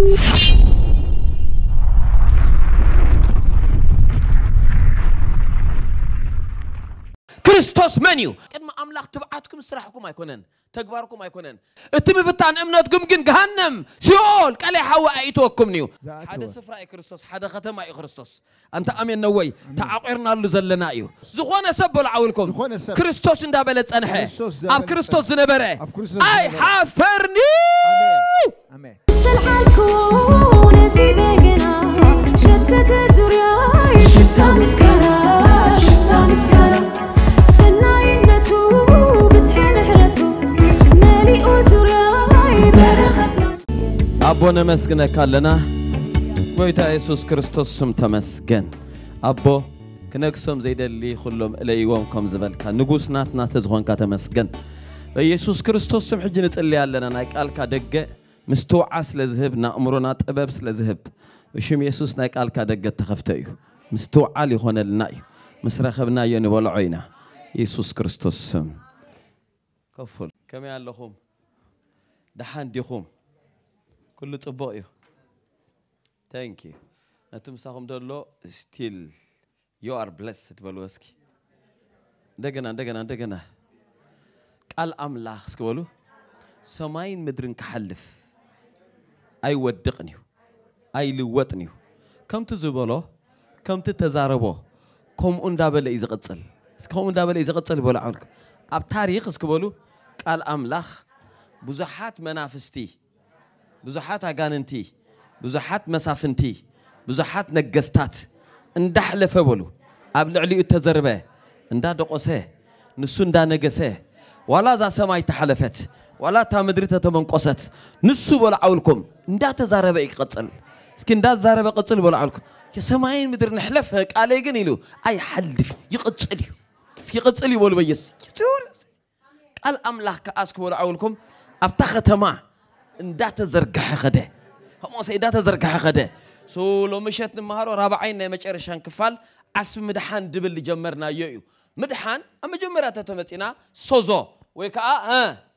ክርስቶስ መን እዩ ቅድሚ ኣምላኽ ትብዓትኩም ስራሕኩም ኣይኮነን ተግባርኩም ኣይኮነን እቲ ምፍታን እምነትኩም ግን ገሃነም ሲኦል ቀለይ ሓዊ ኣይእትወኩም ንዩ ሓደ ስፍራ እዩ ክርስቶስ ሓደ ከተማ እዩ ክርስቶስ እንተ ኣሜን ነወይ ተዓቑርናሉ ዘለና እዩ ዝኾነ ሰብ በሎ ዓውልኩም ክርስቶስ እንዳበለ ፀንሐ ኣብ ክርስቶስ ዝነበረ ኣይ ሓፈርኒ አቦ ነመስግነ ካለና ጎይታ ኢየሱስ ክርስቶስ ስም ተመስገን አቦ ክነግሶም ዘይደሊ ኩሎም እለይዎም ከም ዝበልካ ንጉስ ናትናተ ዝኾንካ ተመስገን በኢየሱስ ክርስቶስ ስም ሕጂ ንፅልይ ኣለና ናይ ቃልካ ደገ مستوعى سلزهب نأمرنا تباب سلزهب وشم يسوس نايك قال كادا قد تخفتايو مستوعى لخونا لنايو مسرخبنا يوني والعينا يسوس كرستوس كفل كم يالخوم دحان ديخوم كل تبقيو thank you نتم ساهم دولو still you are blessed بلوسكي دقنا دقنا دقنا قال أملاخ سكولو سماين مدرن كحلف ኣይወድቕን እዩ ኣይልወጥን እዩ ከምቲ ዝበሎ ከምቲ ተዛረቦ ከምኡ እንዳበለ እዩ ዝቕፅል ከምኡ እንዳበለ እዩ ዝቕፅል ይበሉ ዓመልክ ኣብ ታሪክ እስክበሉ ቃል ኣምላኽ ብዙሓት መናፍስቲ ብዙሓት ኣጋንንቲ ብዙሓት መሳፍንቲ ብዙሓት ነገስታት እንዳሕለፈ በሉ ኣብ ልዕሊኡ ተዘርበ እንዳደቆሰ ንሱ እንዳነገሰ ዋላ እዛ ሰማይ ተሓለፈት ولا تامدري تتمن قصت نسو بلا عولكم ندات زاربة يقتل سكن دات زاربة قتل بلا عولكم يا سماين مدر نحلفك على جنيلو اي حلف يقتل اسكي يقتل يبول بيس قال املاح كاسك بلا عولكم أبتخت ما ندات زرقة خده هم سيدا زرقة خده سولو مشت نمهارو رابعين نمچرشان كفال عسب مدحان دبل جمرنا يو مدحان اما جمرات تتمتنا سوزو ويكا ها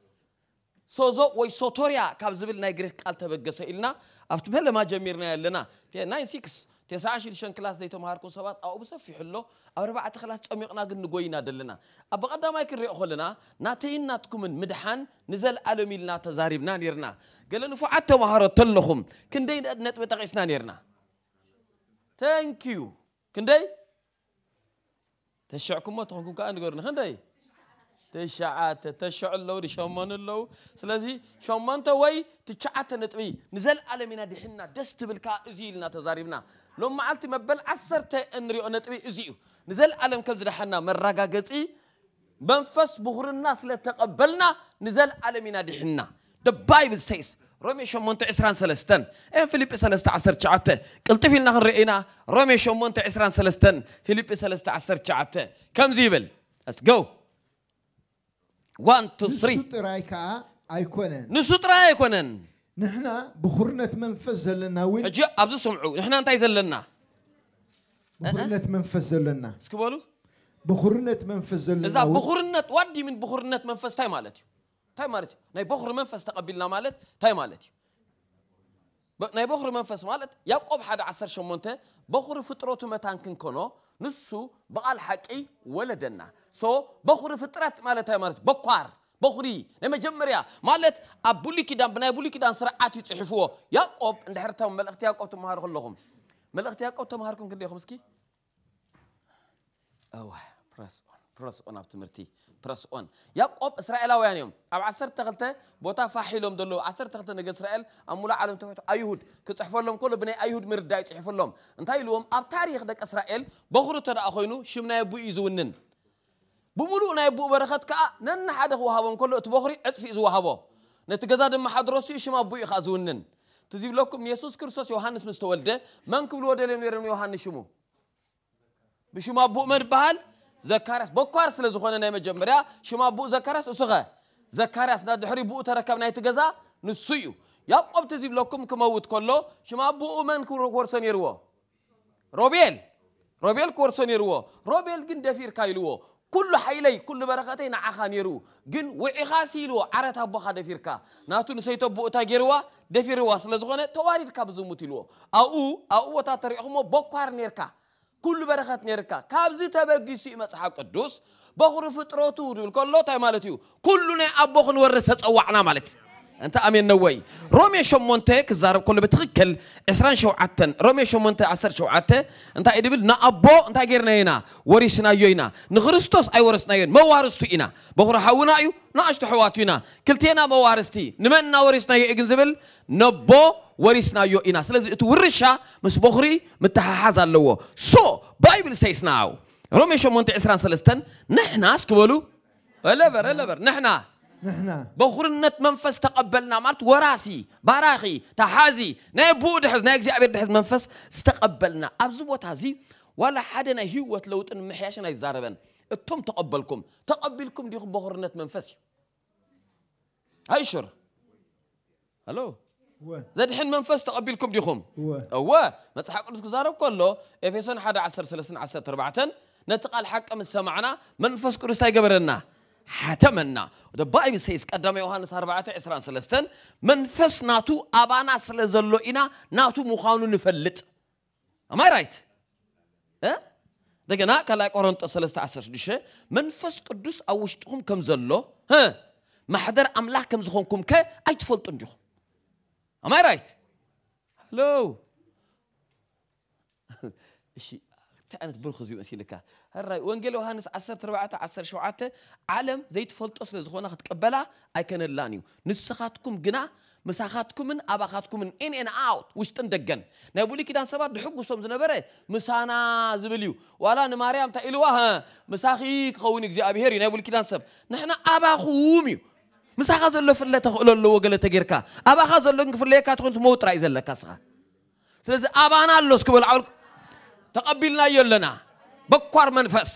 سوزو وي سوتوريا كاب كابزبل نايجري قال بغس إلنا بهل ما جميرنا يلنا في ناين سيكس تسعة عشر شن كلاس ديتو مهاركون سبات أو بس في حلو أربعة خلاص أميقنا قلنا قوينا دلنا أبغى قد ما يكري أخلنا ناتين ناتكمن مدحان نزل ألمي لنا تزاربنا نيرنا قال لنا فعتا مهارة تلخم كندي نت بتقيسنا نيرنا ثانك يو كندي تشعكم ما تخنكم كأن قرنا كندي تشعات تشعل لو دشمن الله سلازي شمن توي تشعات نتوي نزل على منا دحنا دست بالكا ازيلنا تزاربنا لو ما علت مبل عسرت انريو نتوي ازيو نزل عالم كم زدحنا مراغاغصي منفس بخورنا سلتقبلنا نزل على منا دحنا the bible says رومي شمونت تعسران سلستن ايه فيليب سلست عسر تشعات قلت في النهر رئينا رومي شمونت تعسران سلستن فيليب سلست عسر تشعات كم زيبل let's go 1 2 3 ንሱ ጥራይ ከዓ ኣይኮነን ንሱ ጥራይ ኣይኮነን ንሕና ብኩርነት መንፈስ ዘለና እውን ሕጂ ኣብዚ ስምዑ ንሕና እንታይ ዘለና ብኩርነት መንፈስ ዘለና እስኪ በሉ ብኩርነት መንፈስ ዘለና እዛ ብኩርነት ዋዲ ምን ብኩርነት መንፈስ እንታይ ማለት እዩ እንታይ ማለት እዩ ናይ በኩሪ መንፈስ ተቐቢልና ማለት እንታይ ማለት እዩ ናይ በኹሪ መንፈስ ማለት ያዕቆብ ሓደ 18 በኹሪ ፍጥረቱ መታን ክንኮኖ ንሱ ብቓል ሓቂ ወለደና ሶ በኹሪ ፍጥረት ማለት ታይ ማለት በኳር በኹሪ ናይ መጀመርያ ማለት ኣብ ብሉይ ኪዳን ብናይ ብሉይ ኪዳን ስርዓት እዩ ፅሒፍዎ ያዕቆብ እንድሕርቶም መልእኽቲ ያዕቆብ ትመሃሩ ከለኹም መልእኽቲ ያዕቆብ ተምሃርኩም ክንደይኹም እስኪ እዋ ፕረስ ኦን ፕረስ ኦን ኣብ ትምህርቲ ፕረስ ኦን ያቆብ እስራኤላውያን እዮም ኣብ 12 ቦታ ፋሒሎም ዘለዉ 12 ነገ እስራኤል ኣብ ሙሉእ ዓለም ተፈቱ ኣይሁድ ክፅሕፈሎም ከሎ ብናይ ኣይሁድ ምርዳ ይፅሕፈሎም እንታይ ኢልዎም ኣብ ታሪክ ደቂ እስራኤል በኩሪ እተ ደኣ ኮይኑ ሽም ናይ ኣቦ እዩ ዝውንን ብሙሉእ ናይ ኣቦኡ በረኸት ከዓ ነንሓደ ክወሃቦም ከሎ እቲ በኩሪ ዕፅፊ እዩ ዝወሃቦ ነቲ ገዛ ድማ ሓድረሱ እዩ ሽም ኣቦኡ ከዓ ዝውንን ትዝብለኩም የሱስ ክርስቶስ ዮሃንስ ምስ ተወልደ መን ክብልዎ ደልዮም ነሮም ዮሃንስ ሽሙ ብሽሙ ኣቦኡ መን ይበሃል زكارس بوكارس لزخونه نايم جمريا شما بو زكارس اسخه زكارس ناد حري بو تركب نايت غزا نسيو يعقوب تزيب لكم كموت كله شما بو من كورسن يروا روبيل روبيل كورسن يروا روبيل جن دفير كايلو كل حيلي كل بركاتي نعخان يرو جن وعخاسيلو عرت ابو خا دفيركا ناتو نسيتو بو تا غيروا دفيروا سلازخونه تواريد كابزموتيلو او او وتا تاريخمو بوكار نيركا كل برخات نركا كابزي تبغي سي مصحا قدوس بخر فطرته يقول له تاي مالتيو كلنا ابوخن ورثت صوعنا مالتي انت امين نوي رومي شو شمونتي كزارب كل بتخكل إسران شو عتن رومي شو شمونتي عسر شو عتة انت ادبل نابو انت غيرنا هنا ورثنا يوينا نخرستوس اي ورثنا يون موارثتو انا بخر حونا ايو ناشت حواتينا كلتينا نمن نمنا ورثنا يغنزبل نبو ورثنا يو انا سلازي اتو ورشا مس بخري متححز الله سو بايبل سيس ناو رومي شو شمونتي إسران سلستن نحنا اسكبلو ولبر ولبر نحن نحنا بخورنت منفس تقبلنا مرت وراسي باراخي تحازي ناي بود حز ناي اغزي دحز منفس استقبلنا ابزي بوتا زي ولا حد ناي هيوت لوطن محياشن يزاربن التم تقبلكم تقبلكم دي بخورنت منفس ايشر الو ዘድሕን መንፈስ ተቐቢልኩም ዲኹም ما تحقق ቅዱስ زارب كله ኤፌሶን حدا عسر 14 عسر تربعتن نتقال حق ሰማዕና መንፈስ منفس كرستاي ገበረና ሓተመና ደባ እዩ ሰይስ ቀዳመ ዮሃንስ 423 መንፈስ ናቱ ኣባና ስለ ዘሎ ኢና ናቱ ምዃኑ ንፈልጥ ኣማይ ራይት እንደገና ካልኣይ ቆሮንጦስ 316 መንፈስ ቅዱስ ኣብ ውሽጥኹም ከም ዘሎ ማሕደር ኣምላኽ ከም ዝኾንኩም ከ ኣይትፈልጡ እንዲኹም ኣማይ ራይት ሃሎ እሺ ዓይነት ብርክ እዩ መሲልካ ሕራይ ወንጌል ዮሃንስ 14 17 ዓለም ዘይትፈልጦ ስለ ዝኾነ ክትቀበላ ኣይከነላን እዩ ንስኻትኩም ግና ምሳኻትኩምን ኣባኻትኩምን ኢንን ኣውት ውሽጥን ደገን ናይ ብሉይ ኪዳን ሰባት ድሕጉሶም ዝነበረ ምሳና ዝብል እዩ ዋላ ንማርያም እንታይ ኢልዋ ምሳኺ ክኸውን እግዚኣብሄር እዩ ናይ ብሉይ ኪዳን ሰብ ንሕና ኣባኹም እዩ ምሳኻ ዘሎ ፍለ ተኽእሎ ኣለዎ ገለ ተጌርካ ኣባኻ ዘሎ ክፍለየካ ትኮን መውጥራ እዩ ዘለካ ስኻ ስለዚ ኣባና ኣሎ ስክበል ዓውል تقبلنا يلنا بكوار منفس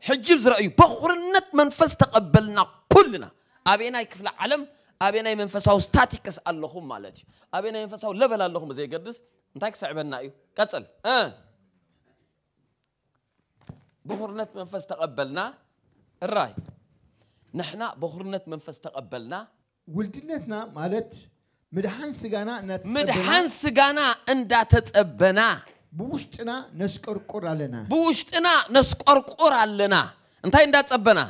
حجب زرأي بخورنت منفس تقبلنا كلنا أبينا يكفل علم أبينا منفسه ستاتيكس اللهم مالتي أبينا أو لبل اللهم زي قدس انتك سعبنا أيو قتل آه بخورنت منفس تقبلنا الراي نحنا بخورنت منفس تقبلنا ولدنتنا مالت مدحان سجانا مدحان سجانا اندا ابنا ብውሽጥና ነስቆርቆር ኣለና ብውሽጥና ነስቆርቆር ኣለና እንታይ እንዳፀበና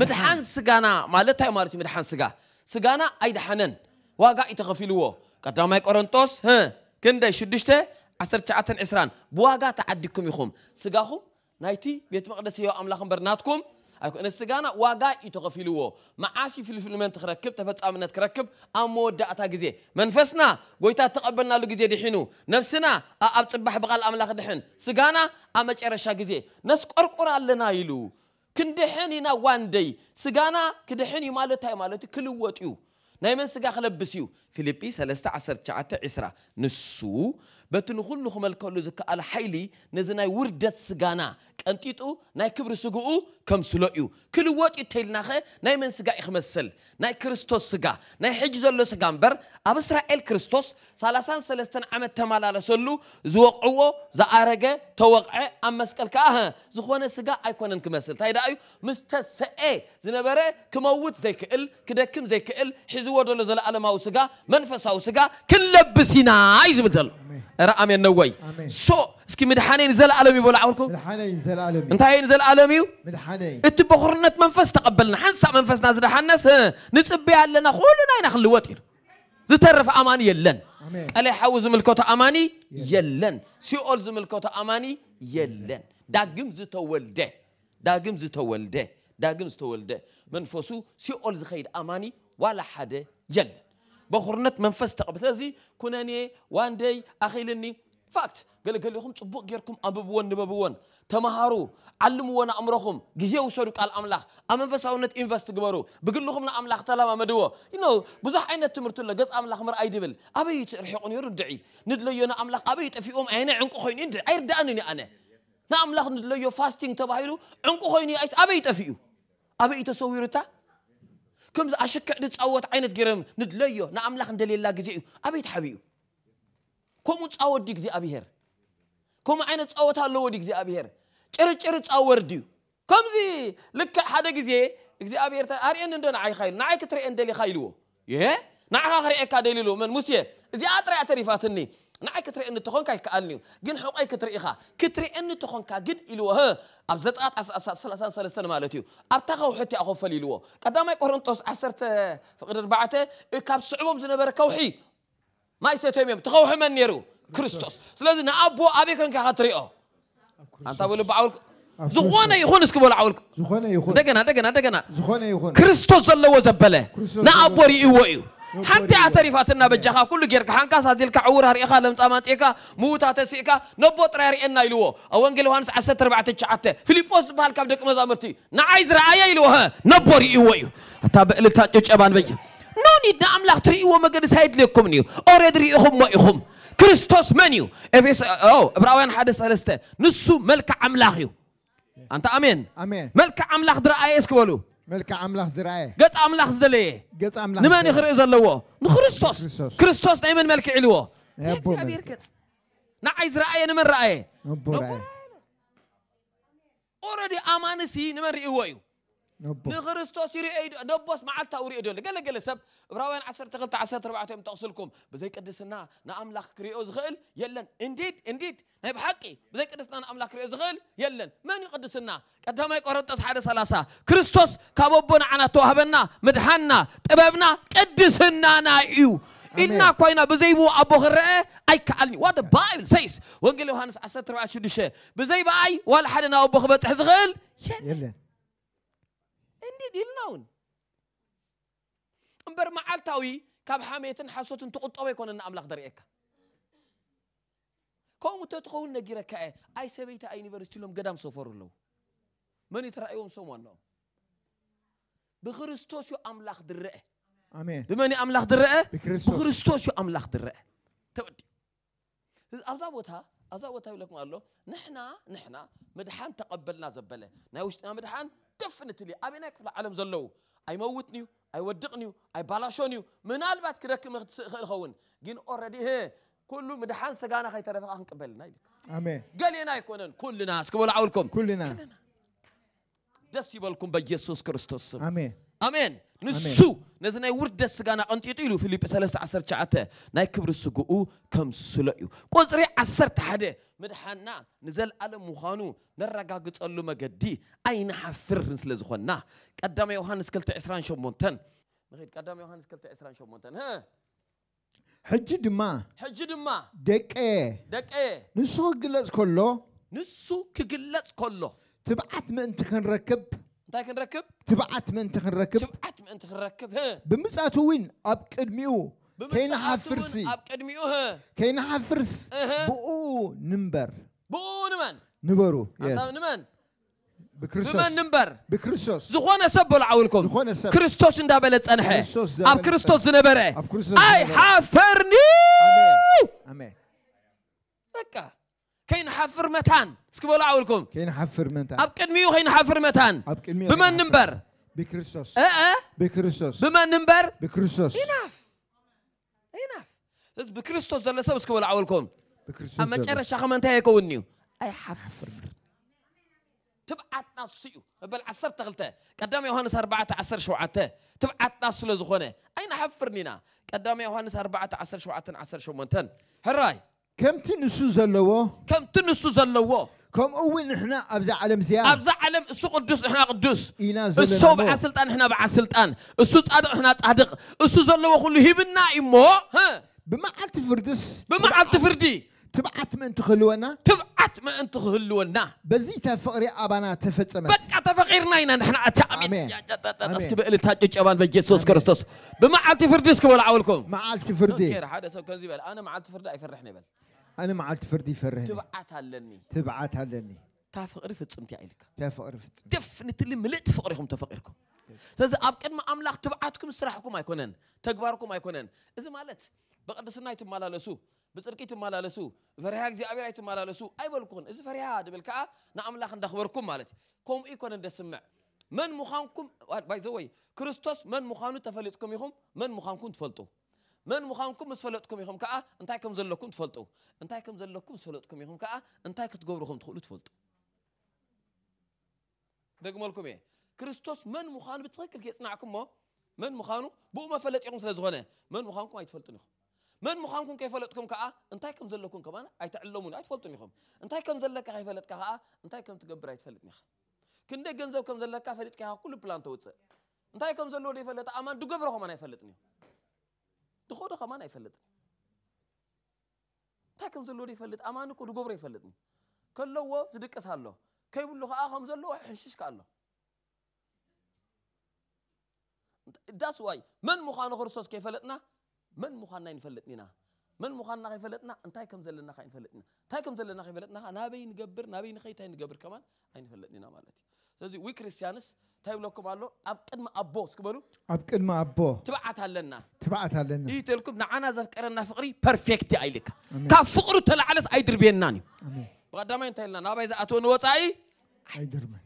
ምድሓን ስጋና ማለት እንታይ ማለት እዩ ምድሓን ስጋ ስጋና ኣይድሓነን ዋጋ እዩ ተኸፊልዎ ቀዳማይ ቆሮንጦስ ክንደይ 6 19 20 ብዋጋ ተዓዲኩም ኢኹም ስጋኹም ናይቲ ቤት መቕደስ ዮ ኣምላኽ እምበር ናትኩም ንስጋና ዋጋ ይተኸፊልዎ መዓሲ ፍልፍልመን ትክረክብ ተፈፃምነት ክረክብ ኣብ መወዳእታ ግዜ መንፈስና ጎይታ ተቐበልናሉ ግዜ ድሒኑ ነፍስና ኣብ ፅባሕ ብቓል ኣምላኽ ድሕን ስጋና ኣብ መጨረሻ ግዜ ነስቆርቁር ኣለና ኢሉ ክንድሕን ኢና ዋንደይ ስጋና ክድሕን እዩ ማለት እንታይ ማለት እዩ ክልወጥ እዩ ናይ መን ስጋ ክለብስ እዩ ፊልጲ 3 19 20 ንሱ በትን ኩሉ ክመልከሉ ዝከኣል ሓይሊ ነዚ ናይ ውርደት ስጋና ቀንጢጡ ናይ ክብሪ ስግኡ ከምስሎ እዩ ክልወጥ እዩ እተይልና ኸ ናይ መን ስጋ እዩ ክመስል ናይ ክርስቶስ ስጋ ናይ ሕጂ ዘሎ ስጋ እምበር ኣብ እስራኤል ክርስቶስ 33 ዓመት ተመላለሰሉ ዝወቕዕዎ ዝኣረገ ተወቕዐ ኣብ መስቀል ከዓ ዝኾነ ስጋ ኣይኮነን ክመስል እንታይ ዳ እዩ ምስተሰአ ዝነበረ ክመውት ዘይክእል ክደክም ዘይክእል ሒዝዎ ደሎ ዘለኣለማዊ ስጋ መንፈሳዊ ስጋ ክንለብስ ኢና እዩ ዝብል ዘሎ رأم النوي سو اسكي مدحاني نزل عالمي ولا عولكم مدحاني نزل عالمي انت هاي نزل عالمي مدحاني انت بخرنت منفس تقبلنا حنسا منفسنا زد حنس نصبي لنا كلنا هنا خلوتين زترف اماني يلن قال حوز ملكوت اماني يلن سيول زملكوت اماني يلن داقم داقم زتولده داغم داقم داغم زتولده منفسو سيول زخيد اماني ولا حدا يلن بخورنت منفس تقبتازي كناني وان داي أخيلني فاكت قال قال لهم صبوا غيركم أببون نببون تمهارو علموا علمونا امرهم جزيه وشرك على الأملاخ أمنفس أونت إنفست قبرو بقول لهم لا أملاخ تلا ما مدوا ينو بزح عين التمرت لا جز أملاخ مر أي دبل أبي يرحقون يردعي ندلو ندليونا أملاخ أبي يتفي أم أنا عنك خين يندع عير أنا أنا نأملاخ ندليو فاستين تبعيلو عنق خوين يأيس أبي يتفيو أبي يتسوي كم أشكك نتصوت عينت قرم ندليه نعم لخ ندلي الله جزء أبيت حبيو كم تصوت ديك زي أبيهر كم عينت تصوت هالو ديك زي أبيهر شرط شرط تصور ديو كم زي لك حدا جزي جزي أبيهر تاري أن ندون عي خيل نعي كتر أن دلي خيلو يه نعي آخر إكاد دليلو من موسى زي أتري أتري فاتني نعي كتر إن تخون كاي كألني جن حوم أي كتر إخا كتر إن تخون كا جد إلو ها أبزت قط أس أس سلسان سلسان مالتيو أبتغى وحتي أخوف ليلو كدام أي كورنتوس أسرت آه، فقدر بعته كاب صعبهم زين بركوحي ما يصير تيميم تخو حمن نيرو كريستوس سلزنا أبو أبي كان كهاتري أو أنت بقول بعول زخوانة يخون اسكبوا العول زخوانة يخون دقنا دقنا دقنا زخوانة يخون كريستوس الله وزبله نعبوري إيوه إيوه حنتي اعترفت لنا بجها كل جيرك حنكا ساتيلك عور هاري خا لم تامات ايكا موتا تسيكا نبوت راري ان ايلو او انجل يوحنس 10 4 9 فيليبوس بحال كاب دك مزامرتي نعايز رايا ايلو ها نبور ايوا تا بلتا تشبان بيا نو ني دام لا تري ايوا مغن سايد ليكم نيو اوريدي ايخوم ما ايخوم كريستوس منيو افيس او ابراوين حد سلسته نسو ملك املاخيو انت امين امين ملك املاخ درايس كولو ملك أملاخ زراعي قط أملاخ زدلي قط أملاخ نمان نخر إذا لوا نخرستوس كريستوس نايمن ملكع علوه يبو أبيركت نعايز رأي نمان رأي نبو رأي أورا دي أمانسي نمن رأي ويو ንክርስቶስ ይርአዩ ደቦስ መዓልታዊ ርኦ ደሎ ገለገለ ሰብ ዕብራውያን 12 14 እዮም ተቕስልኩም ብዘይ ቅድስና ንኣምላኽ ክሪኦ ዝኽእል የለን እንዲድ እንዲድ ናይ ብሓቂ ብዘይ ቅድስና ንኣምላኽ ክሪኦ ዝኽእል የለን መን እዩ ቅድስና ቀዳማይ ቆሮንጦስ 1 30 ክርስቶስ ካብ ኣቦ ንዓና ተዋህበና ምድሓንና ጥበብና ቅድስናና እዩ ኢልና ኮይና ብዘይብኡ ኣቦ ክረአ ኣይከኣልኒ ዋ ባይብል ሰይስ ወንጌል ዮሃንስ 14 6 ብዘይ በኣይ ዋላ ሓደ ናብ ኣቦ ክበፅሕ ዝኽእል የለን ኢሉ ናውን እምበር መዓልታዊ ካብ ሓሜትን ሓሶትን ትቁጠበ ኣይኮነና ኣምላኽ ደሪአካ ከምኡ ተትኸውን ነጊረካ እየ ኣይ ሰበይቲ ኣብ ዩኒቨርሲቲ ኢሎም ገዳም ሰፈሩ ኣለዉ መን የተረእዮም ሶም ዋኖኦም ብክርስቶስ ዩ ኣምላኽ ድረአ ብመን ኣምላኽ ድረአ ብክርስቶስ ዩ ኣምላኽ ድረአ ተወዲ ኣብዛ ቦታ ኣብዛ ቦታ ይብለኩም ኣሎ ንሕና ንሕና ምድሓን ተቐበልና ዘበለ ናይ ውሽጥና ምድሓን ደፍኒትሊ ኣበየናይ ክፍሊ ዓለም ዘለዉ ኣይመውትን እዩ ኣይወድቕን እዩ ኣይባላሾን እዩ ምናልባት ክደክም ክእል ይኸውን ግን ኦረዲ ኩሉ ምድሓን ስጋና ከይተረፈካ ክንቅበልና ኢልክ ገሌና ኣይኮነን ኩልና እስክበሉ ዓውልኩም ኩልና ደስ ይበልኩም በኢየሱስ ክርስቶስ ስም አሜን ንሱ ነዚ ናይ ውርደት ስጋና ቀንጢጡ ኢሉ ፊልጵ 319 ናይ ክብሪ ስግኡ ከም ስሎ እዩ ቁፅሪ 11 ምድሓና ንዘለኣለም ምዃኑ ነረጋግፀሉ መገዲ ኣይንሓፍርን ስለ ዝኾንና ቀዳማ ዮሃንስ 228 ንኽድ ቀዳማ ዮሃንስ 228 ሕጂ ድማ ሕጂ ድማ ደቀ ደቀ ንሱ ክግለጽ ከሎ ንሱ ክግለጽ ከሎ ትብዓት ምእንቲ ክንረክብ انتي كنركب تبعت من تخنركب تبعت من تخنركب بمصات وين اب قدميو كاين حفرسي اب قدميو ها كاين حفرس بو نمبر بو نمان نبرو انت نمان بكريستوس بمن نمبر بكريستوس زخونه سب العولكم زخونه سب كريستوس اندا بلا صنحه اب كريستوس نبره اب كريستوس اي حفرني امين امين بكا كين حفر متان سكبول عولكم كين حفر متان أبكن ميو كين حفر متان أبكن ميو بمن نمبر بكريسوس أه أه بكريسوس بمن نمبر بكريسوس إناف إناف بس بكريسوس ده لسه سكبول عولكم بكريسوس أما ترى شخص من تاني كونيو أي حفر تبعت ناسيو بل عصر تغلته قدام يوحنا أربعة عصر شو عتة تبعت ناس لزخونه أين حفر نينا قدام يوحنا أربعة عصر شو عتن عصر شو منتن هراي كم تنسوز اللوا كم تنسوز اللوا كم أول نحنا أبزع علم زيار أبزع علم السوق قدوس نحن قدوس السو بعسلتان نحن بعسلتان السو صادق نحن صادق السو زلوا كله هبنا إمو ها بما عت فردس بما عت فردي تبعت من تخلونا تبعت من انت تخلونا بزي تفقري أبانا تفتسمت بقى تفقيرنا هنا نحنا أتأمين يا جدة أسكب إلي تاجج أبان بجيسوس كريستوس بمعلت فرديسك ولا عولكم عت فردي خير حدا سو كنزي بل أنا ما عت فردي أفرحني بل أنا ما عاد فردي فرهني تبعتها لني تبعتها لني تفقري في تصمتي عليك تفقري في تصمتي دف نتلي ملئت فقريكم تفقركم سيزا أبقين ما أملاك تبعاتكم سرحكم أيكونن تقباركم أيكونن إذا مالت بقدس النايت مالا لسو بصركيت مالا لسو فريها زي أبي رايت مالا لسو أي بلكون إذا فريها هذا بالكاء نعم لا خن دخبركم مالت كم أيكونن دسمع من مخانكم باي زوي كريستوس من مخانو تفلتكم يهم من مخانكم تفلتو من مخانكم مسفلتكم يخم كا آه؟ انتايكم زلكم تفلطوا انتايكم زلكم مسفلتكم يخم كا آه؟ انتايك تغبرهم تخلوا تفلطوا دغمو لكم ايه كريستوس من مخان بتفكر كيصنعكم من مخانو بو ما فلت يوم سلا زغنه من مخانكم ايتفلطن يخم من مخانكم كيف فلتكم كا آه؟ انتايكم زلكم كمان ايتعلمون ايتفلطن يخم انتايكم زلك كيف فلت كا انتايكم تغبر ايتفلطن يخم كندا جنزو كم زلك كا فلت كا كل بلان توتس انتايكم زلو دي فلت امان دغبرهم انا يفلطن ድኾዶ ከማን ኣይፈልጥን እንታይ ከም ዘለዎ ይፈልጥ ኣማን እኮ ድገብሮ ይፈልጥን ከለዎ ዝድቅስ ኣሎ ከይብሉ ከዓ ከም ዘለዎ ሕንሽሽካ ኣሎ ዳስ ዋይ መን ምዃኑ ክርስቶስ ከይፈለጥና መን ምዃንና ይንፈልጥን ኢና መን ምዃንና ከይፈለጥና እንታይ ከም ዘለና ከ ይንፈልጥና እንታይ ከም ዘለና ከይፈለጥና ናበይ ንገብር ናበይ ንኸይታይ ንገብር ከማን ኣይንፈልጥን ኢና ማለት እዩ ስለዚ ዊ ክርስቲያንስ እንታይ ይብለኩም ኣሎ ኣብ ቅድሚ ኣቦ እስክበሉ ኣብ ቅድሚ ኣቦ ትብዓት ኣለና ትብዓት ኣለና እዩ ተልኩም ንዓና ዘፍቀረና ፍቅሪ ፐርፌክት ኣይልካ ካብ ፍቅሩ ተላዕለስ ኣይድርብየናን እዩ ብቀዳማይ እንታይ ኢልና ናባይ ዝኣተወ ንወፃኢ ኣይድርበን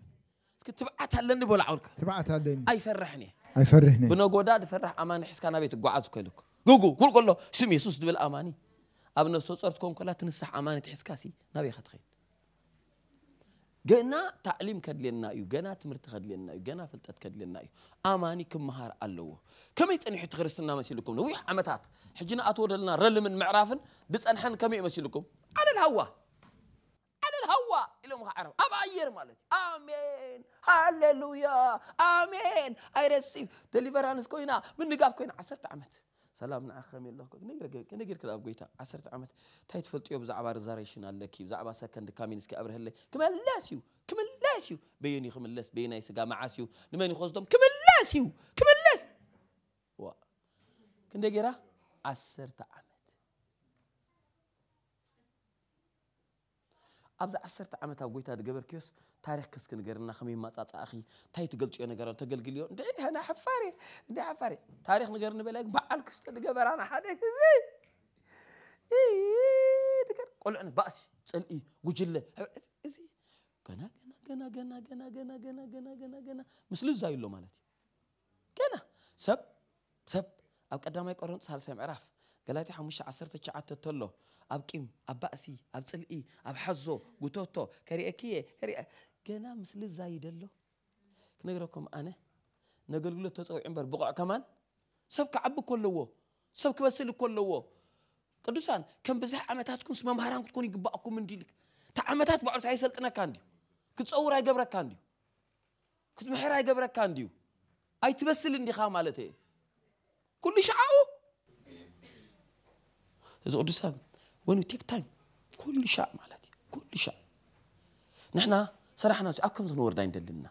እስኪ ትብዓት ኣለኒ በላዓውልካ ትብዓት ኣለኒ ኣይፈርሕን እየ ኣይፈርሕን ብነጎዳ ድፈርሕ ኣማኒ ሒዝካ ናበይ ትጓዓዝ ኮይልኩ ጉጉ ኩል ከሎ ስም የሱስ ዝብል ኣማኒ ኣብ ነፍሶ ፀርት ኮንኮላ ትንሳሕ ኣማኒ ትሒዝካ ሲ ናበይ ኸ ትኸይድ جنا تعليم كدلنا يو جنا تمرت كدلنا يو جنا فلتت كدلنا يو أماني كم مهار الله كم يتسأني حتى خرس لنا مسي لكم نويح عمتات حجنا أطول لنا رل من معرفن دس أن كم يمسي لكم على الهوى على الهوى إلى مهارم أبا عير مالك آمين هللويا آمين أي رسيب دليفرانس كوينا من نقاف كوينا عصرت عمت ሰላም ንዓኸም የለ ከነጌርካ ኣብ ጎይታ 1 ዓመት እንታይ ትፈልጥዮ ብዛዕባ ሪዛሬሽን ኣለኪ ብዛዕባ ሰከንድ ካሚን እስኪ ኣብርሀለይ ክመለስ እዩ ክምለስ እዩ በየን ክምለስ በየናይ ስጋ መዓስ እዩ ንመን ይኮስዶም ክምለስ እዩ ክምለስ ክንደይ ጌራ 1 ዓመት ابز عصر تعمت او قوي تاد قبر كيوس تاريخ كس جرنا نخمي ما تاتا اخي تاي تقل شو انا قرر تقل قليو دعي انا حفاري دعي حفاري تاريخ نجر نبلاك بعال كس كن قبر انا حدي زي اي نجر قول عنا سأل اي قجلة زي قنا قنا قنا قنا قنا قنا قنا قنا قنا قنا مثل الزاي اللو مالتي قنا سب سب او قدامي قرون تسال سيم عراف قلاتي حمش عصر تشعات تطلو ኣብ ቂም ኣብ ባእሲ ኣብ ፅልኢ ኣብ ሓዞ ጉተቶ ከሪአክየ ከሪአ ገና ምስሊ ዛይደሎ ክነግረኩም ኣነ ነገልግሎት ተፀውዒ እምበር ብቑዕ ከማን ሰብ ክዓቢ ከለዎ ሰብ ክበስል ከለዎ ቅዱሳን ከም ብዙሕ ዓመታትኩም ምስ መምሃራን ክትኮኑ ይግባእኩም እንዲ ኢልክ እቲ ዓመታት ባዕሉ ኣይሰልጥነካ እንድዩ ክትፀውር ኣይገብረካ እንድዩ ክትምሕር ኣይገብረካ እንድዩ ኣይትበስል እንዲኻ ማለት እየ ኩሉ ሸዓኡ እዚ ቅዱሳን وين you take time كل شيء مالتي كل شيء نحن صراحة ناس أكم زنور داين دلنا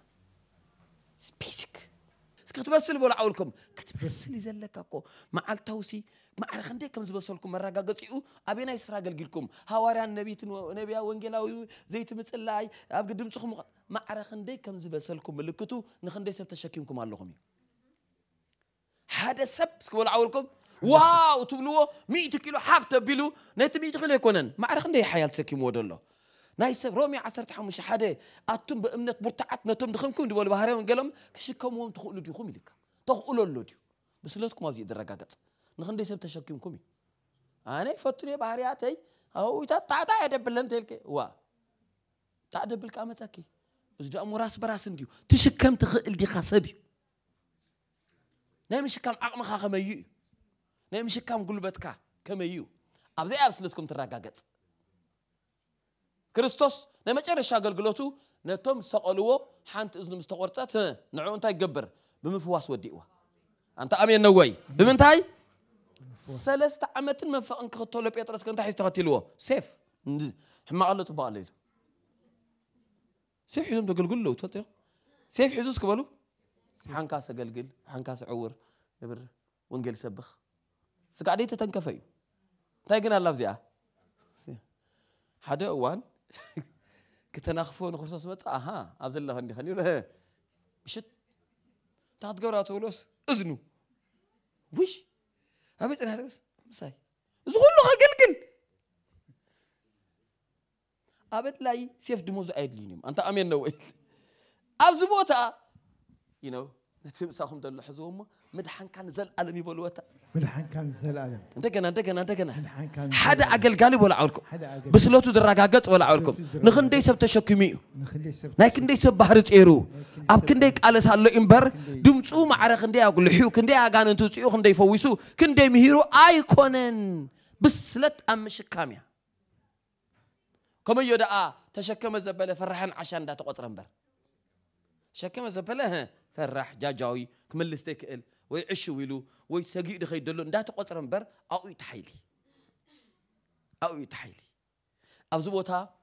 سبيسك بس كتبسل بول عولكم اللي زلك أكو مع التوسي ما أعرف عندي كم زبسلكم مرة قاعدتيو أبينا يسفر أجلكم هواري النبي تنو نبي وانجلاوي زيت مصلاي اب قدم سخم ما أعرف عندي كم زبسلكم اللي كتو نخندي سبت شكيمكم على لغمي هذا سب سكبول عولكم واو تبلو 100 كيلو حاف تبلو نيت 100 كيلو كونن ما عرف ندي حيال سكيم ودلو ناي سب رومي مش حدا اتم بامنت برتعت نتم دخمكم دبل بحريون قالهم كشكمهم تخلو ديكم يلك تخلو لو ديو بسلتكم ابزي نخن نخندي سب تشكيمكم انا فتني بحرياتي او تا تا تطاطا يدبلن تلك وا تعدبل كامسكي እዚ ደሞ ራስ በራስ እንድዩ ትሽከም ትኽእል ዲኻ ሰብ እዩ ናይ ምሽካም ዓቕምኻ ኸመይ እዩ نعم شكام قلبتك كما يو أبزي أبسلتكم تراغاقت كريستوس نعم جارش أقل قلوتو نتم سقلو حانت إذن مستقورتات نعو أنت قبر بمفواس وديئوا أنت أمين نووي بمنتاي سلست عمت من فأنك خطولة بيترس كنت حيث تغتلوه سيف حما قلت بالي سيف حيثم تقل قلو تفتيق سيف حيثوس كبالو حانكاس أقل قل حانكاس عور قبر وانقل سبخ سكادي تتنكفي تاجنا الله زيا حدا اوان كتنخفو نخفص سمت اها عبد الله عندي خليه له مشت تحت قرات ولوس اذنو وش ابي انا هذا مساي زغل له قلقل ابد لاي سيف دموز ايدلينم انت امين نو ابز بوتا يو نو نتمسخهم دل حزوم مدحن كان زل ألم يبلو وتا مدحن كان زل ألم دقنا دقنا دقنا مدحن كان حدا أقل قال يبلا عولكم بس لو تدر رجعت ولا عولكم نخن ديس بتشكمي نخن ديس بحرت إيرو أب كن ديك على سال إمبر دم تسو مع رخن ديا أقول حيو كن ديا عن أن تسو خن دي فويسو كن دي مهيرو أي كونن بس لت أم شكامي كم يودا آ تشكم زبلة فرحان عشان ده تقطر إمبر شكم زبلة ها فرح جاجاوي كمل استيكل ويعش ويلو ويسقي دخي دلو ندات قصر مبر او يتحيلي او يتحيلي ابزبوتا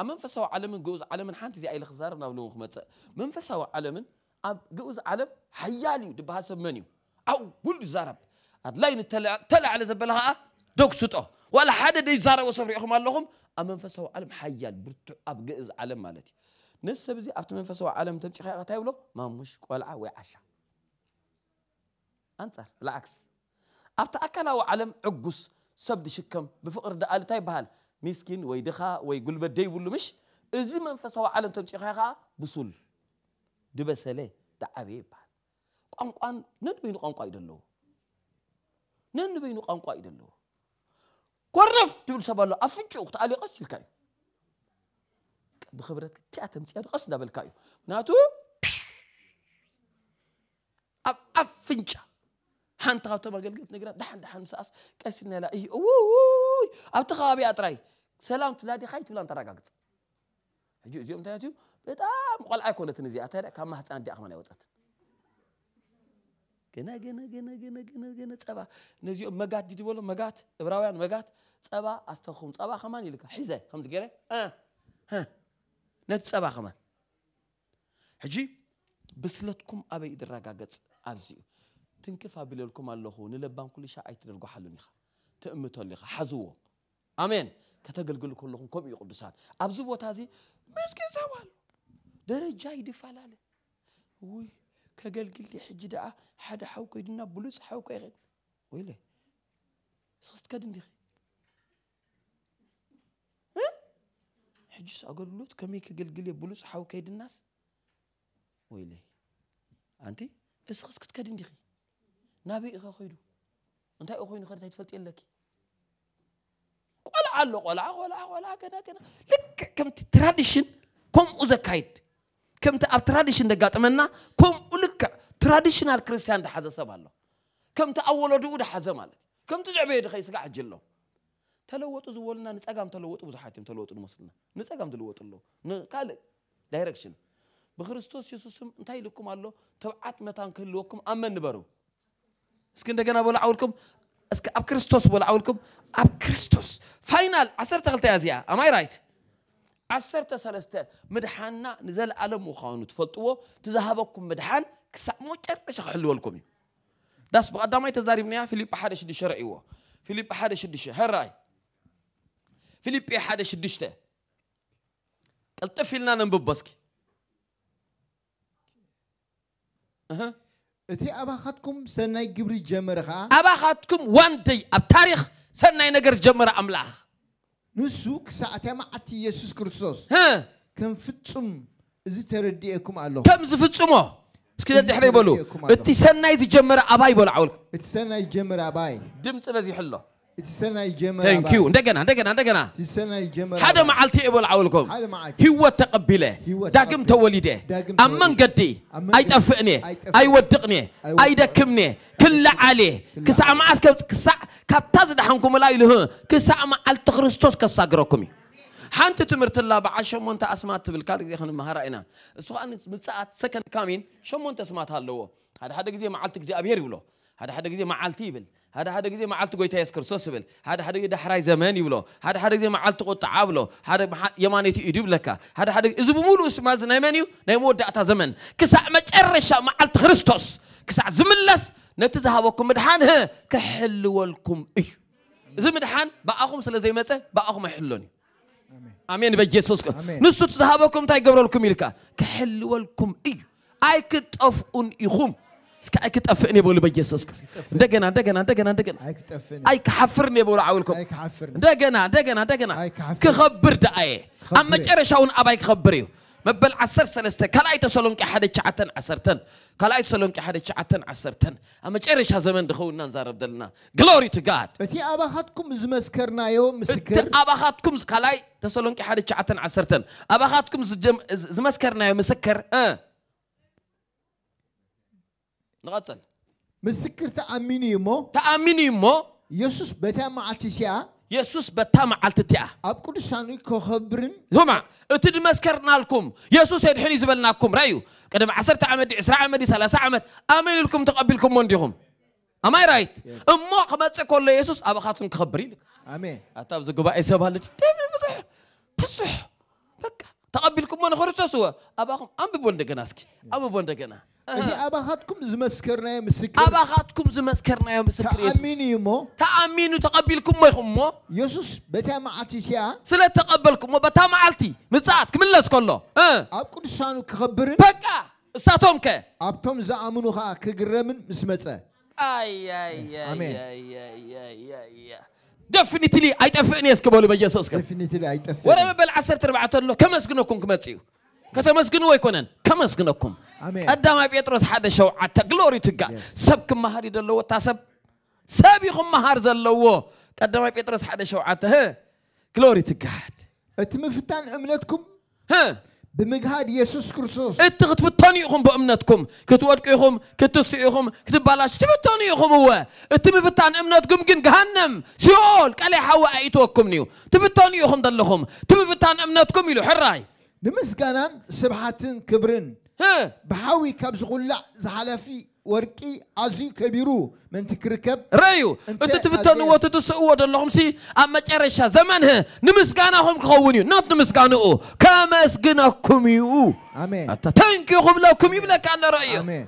امن فسو عالم جوز عالم حانت زي ايل خزار نو نو خمت من فسو عالم اب جوز عالم حيالي دبها سب منيو او ولد زرب ادلاين تلا تلا على زبلها دوك سوتو ولا حدا دي زار وصفر يخمال لهم امن فسو عالم حيال برتو اب جوز عالم مالتي نسب زي أبت من فسوا عالم تمشي خيار تايولو ما مش قلعة وعشا أنت بالعكس أبت أكل أو عالم عجوس سب دي شكم بفقر دقال تاي بهال مسكين ويدخا ويقول بدي ولو مش إزي من فسوا عالم تمشي خيار بصول دبسلي دعابي بهال قان قان ندبينو قان قايد الله ندبينو قان قايد الله قرف تقول سبالة أفنجوك تعالي قسل كاين ብክብረት እቲኣ ተምፅያ ድቐስ እናበልካ እዩ ምክንያቱ ኣብ ኣፍንጫ ሓንቲ ካብቶም ኣገልግልቲ ነገራት ድሓን ድሓን ምስኣስ ቀሲ ነላ እዩ እውይ ኣብቲ ከባቢኣ ጥራይ ሰላም ትብላ ዲኻ ይትብላን ተረጋግፅ ሕጂ እዚኦም እንታይ እዩ በጣም ቆልዓ ይኮነትን እዚኣ እንታይ ካብ ማህፃን ዲኣ ክመን ኣይወፃትን ገና ገና ገና ገና ገና ገና ፀባ ነዚኦም መጋት ዲድ በሎ መጋት ዕብራውያን መጋት ፀባ ኣስተኽኹም ፀባ ከማን ኢልካ ሒዘ ከምዚ ገይረ نتسبخما حجي بسلتكم أبي إدراك أجز أبزيو تنكفى بليلكم الله نلبان كل شيء أي تدرجوا حلوني خا تأمتوا لي خا حزوه آمين كتقل قل كلهم كم يقدسان أبزو وتازي مسك زوال درجة جايد فلالة وي كقل قل لي حجي دعا حد حوك يدنا بلوس حوك يغد ويلي صوت كدن دخي ሕጂስ ኣገልግሎት ከመይ ክገልግል እየ ብሉፅ ሓው ከይድናስ ወይለይ ኣንቲ እስክስ ክትከድ እንዲኺ ናበይ ኢኸ ኸይዱ እንታይ ኡ ኮይኑ ከድታይ ትፈልጥ የለኪ ቆልዓ ኣሎ ቆልዓ ቆልዓ ቆልዓ ገና ገና ልክዕ ከምቲ ትራዲሽን ከምኡ ዘካይድ ከምቲ ኣብ ትራዲሽን ደጋጥመና ከምኡ ልክዕ ትራዲሽናል ክርስትያን ድሓዘ ሰብ ኣሎ ከምቲ ኣብ ወለድኡ ድሓዘ ማለት እዩ ከምቲ ዘዕበየ ድኸይ ስጋዕ ሕጂ ኣሎ تلوط زولنا نتقام تلوط وزحاتهم تلوط المسلمين نتقام تلوط الله نقال دايركشن بخريستوس يسوس انتهي لكم الله تبعت متان كلكم امن نبرو اسكن دقنا بولا عولكم اسك اب كريستوس بولا عولكم اب كريستوس فاينال عصر تغلطي ازياء ام اي رايت عصر تسلسته مدحنا نزل علم مخانو تفلطوه تذهبكم مدحان كسا مو ترمش حلو لكم داس بقدامي تزاري منيا فيليب حادش دي شرعيوه فيليب حادش دي شرعيوه فيليبي حدا شدشته قلطف لنا ننببسكي أه. እቲ ኣባኻትኩም ሰናይ ግብሪ ጀመረ ከዓ ኣባኻትኩም ዋንደይ ኣብ ታሪክ ሰናይ ነገር ጀመረ ኣምላኽ ንሱ ክሳዕ እታ መዓልቲ ኢየሱስ ክርስቶስ ከም ፍጹም እዚ ተረዲአኩም ኣለኹ ከም ዝፍፅሞ እስኪ ደድሕሪ ይበሉ እቲ ሰናይ ዝጀመረ ኣባይ በሉ ዓወልኩም እቲ ሰናይ ዝጀመረ ኣባይ ድምፂ በዚሕሎ ثانك يو ندقنا ندقنا ندقنا هذا ما علتي إبل عولكم هو تقبله داقم توليده أما قدي أي تفقني أي ودقني أي دكمني كل عليه كسا ما أسكب كسا كبتاز دحنكم لا يله كسا ما علت خريستوس كسا قركمي حانت تمرت الله بعشر من تأسمات بالكار زي خن مهارة هنا السؤال متساعد سكن كامين شو من تسمات هاللو هذا هذا جزء ما علتك زي أبير يقوله هذا هذا جزء ما علتي بل هذا هذا جزء معلت قوي تيسكر سوسبل هذا هذا جزء دحرى زمان يبلو هذا هذا جزء معلت قوي تعبلو هذا مح يمانة تيدوب لك هذا هذا إذا بمولو اسمه زمان يمانيو نيمو دع تزمن كسع ما تعرش معلت خريستوس كسع زمن لس نتذهبكم مدحان ها كحلوا لكم إيه زمن مدحان بأخم سلا زي ما تسي بأخم يحلوني آمين بجيسوس نسوت ذهبكم تاي قبر لكم يلكا كحلوا لكم إيه أي كت يخوم اسك اي بقول بيسوس كريست دغنا دغنا دغنا دغنا اي كتافئني اي كحفرني بقول عاولكم اي كحفرني دغنا دغنا دغنا كخبر دقاي اما جرشاون اباي كخبريو مبل عسر كلا اي تسلونك حدا شعتن عسرتن اي تسلونك حدا شعتن عسرتن اما جرش زمن دخولنا نزارب دلنا جلوري تو جاد اتي اباخاتكم زمسكرنا يوم مسكر ابا خاتكم كلا اي تسلونك حدا شعتن عسرتن اباخاتكم زمسكرنا يوم مسكر اه نقتل مسكر تأميني مو تأميني مو يسوس بتام عالتسيا يسوس بتام عالتتيا أبكر شاني كخبرن زما أتد مسكر نالكم يسوع يدحين يزبلناكم رأيو كدما عصر تعمد عشرة عمد ثلاثة عمد أمين لكم تقبلكم من ديهم أماي رايت أما قمت كل يسوع أبا خاتن كخبرين أمين أتاب زقبا إسبالد تبي مسح بسح بقى تقبلكم من خورتسوا أبا أخم أم ببون دجناسكي أم ببون دجنا ابا خاطكم زما سكرنا مسكر ابا خاطكم زما سكرنا مسكر يسوع تأميني يمو تأمينو تقبلكم ما يخمو يسوع بتا معتي تيا سلا تقبلكم بتا معلتي نصات كملس كله اه اب قدسانو كخبرن بقى اساتهم كه ابتم زامنو خا كغرمن مسمصه اي اي اي اي اي اي دفنتلي ايطفئني اسكبلو بيسوس كه دفنتلي ايطفئني ورا مبل 10 4 له كم اسكنكم كمصيو ከተመስግንዎ ይኮነን ከመስግነኩም ቀዳማይ ጴጥሮስ ሓደ ሸውዓተ ግሎሪ ትጋ ሰብ ክመሃር እዩ ዘለዎ እታ ሰብ ሰብ እዩ ክመሃር ዘለዎ ቀዳማይ ጴጥሮስ ሓደ ሸውዓተ ግሎሪ ትጋሃድ እቲ ምፍታን እምነትኩም ብምግሃድ ኢየሱስ ክርስቶስ እቲ ክትፍተኑ ኢኹም ብእምነትኩም ክትወድቁ ኢኹም ክትስኡ ኢኹም ክትባላሹ ትፍተኑ ኢኹም እወ እቲ ምፍታን እምነትኩም ግን ገሃነም ሲኦል ቀለይ ሓዊ ኣይእትወኩምን እዩ ትፍተኑ ኢኹም ዘለኹም እቲ ምፍታን እምነትኩም ኢሉ ሕራይ بمسكانا سبحاتن كبرن بحاوي كاب زغلع زحلفي وركي ازي كبيرو من تكركب ريو انت تفتن وتتسقوا دلهم سي اما تشرشا ها نمسكانا هم خوني نوت نمسكانو كما اسكنكم يو امين انت ثانك يو قبلكم يبلك على رايو امين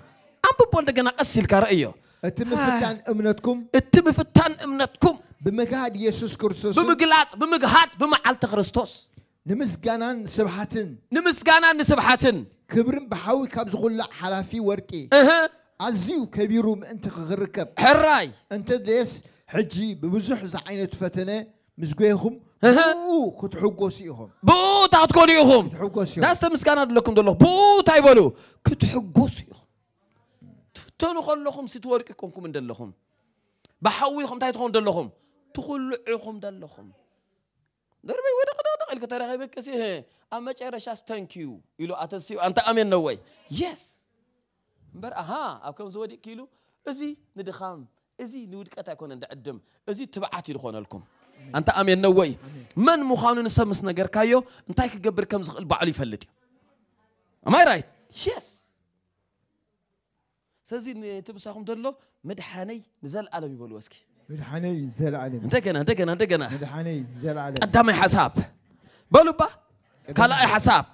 ام بوند كان اسيل كرايو اتم فتان امنتكم اتم فتان امنتكم بمجاد يسوع كرستوس بمجلات بمجهات بمعالت كرستوس ንምስጋናን ስብሓትን ንምስጋናን ንስብሓትን ክብርን ብሓዊ ካብ ዝኹላዕ ሓላፊ ወርቂ ኣዝዩ ከቢሩ ምእንቲ ክኽርከብ ሕራይ እንተ ደስ ሕጂ ብብዙሕ እዚ ዓይነት ፈተነ ምስ ጎይኹም ብኡ ክትሕጎሱ ኢኹም ብኡ እንታይ ክትኮኑ ኢኹም ዳስተ ምስጋና ድለኩም ዘሎ ብኡ እንታይ ይበሉ ክትሕጎሱ ኢኹም ትፍተኑ ከለኹም ስትወርቂ ኮንኩም እንደለኹም ብሓዊኹም እንታይ ትኾኑ ዘለኹም ትኩልዑኹም ዘለኹም ደርበይ ወደ أما ከተረኸበ ከሲህ thank you يلو أتسيو أنت أمين نوي yes بر أها ኣሃ زودي كيلو أزي ندخام أزي نود كتا يكون عند عدم أزي ትብዓት እዩ لكم أنت أمين نوي من مخانو نسمس سنجر كايو أنت هيك جبر كم زغل بعلي فلتي I right yes سازي تبصاهم دلو مدحاني نزل على بيبلوسكي مدحاني نزل على أنت كنا أنت كنا أنت كنا مدحاني نزل على قدامي حساب بلوبا كلاي حساب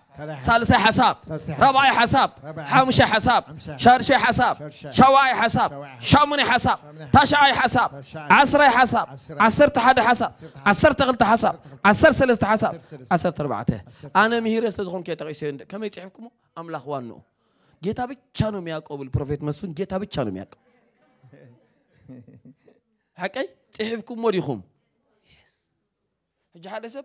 ثالثي حساب ربعي حساب حمشي حساب شرشي حساب شواي حساب شامني حساب تشعي حساب عسري حساب عسرت حد حساب عسرت غلت حساب عسر سلست حساب عسرت ربعته أنا مهير استزغون كي تغيسين كم يتعبكم أملاخ وانو جيتا بيتشانو مياكو بالبروفيت مسفون جيتا بيتشانو مياكو حكي تعبكم مريخم حج حدا سب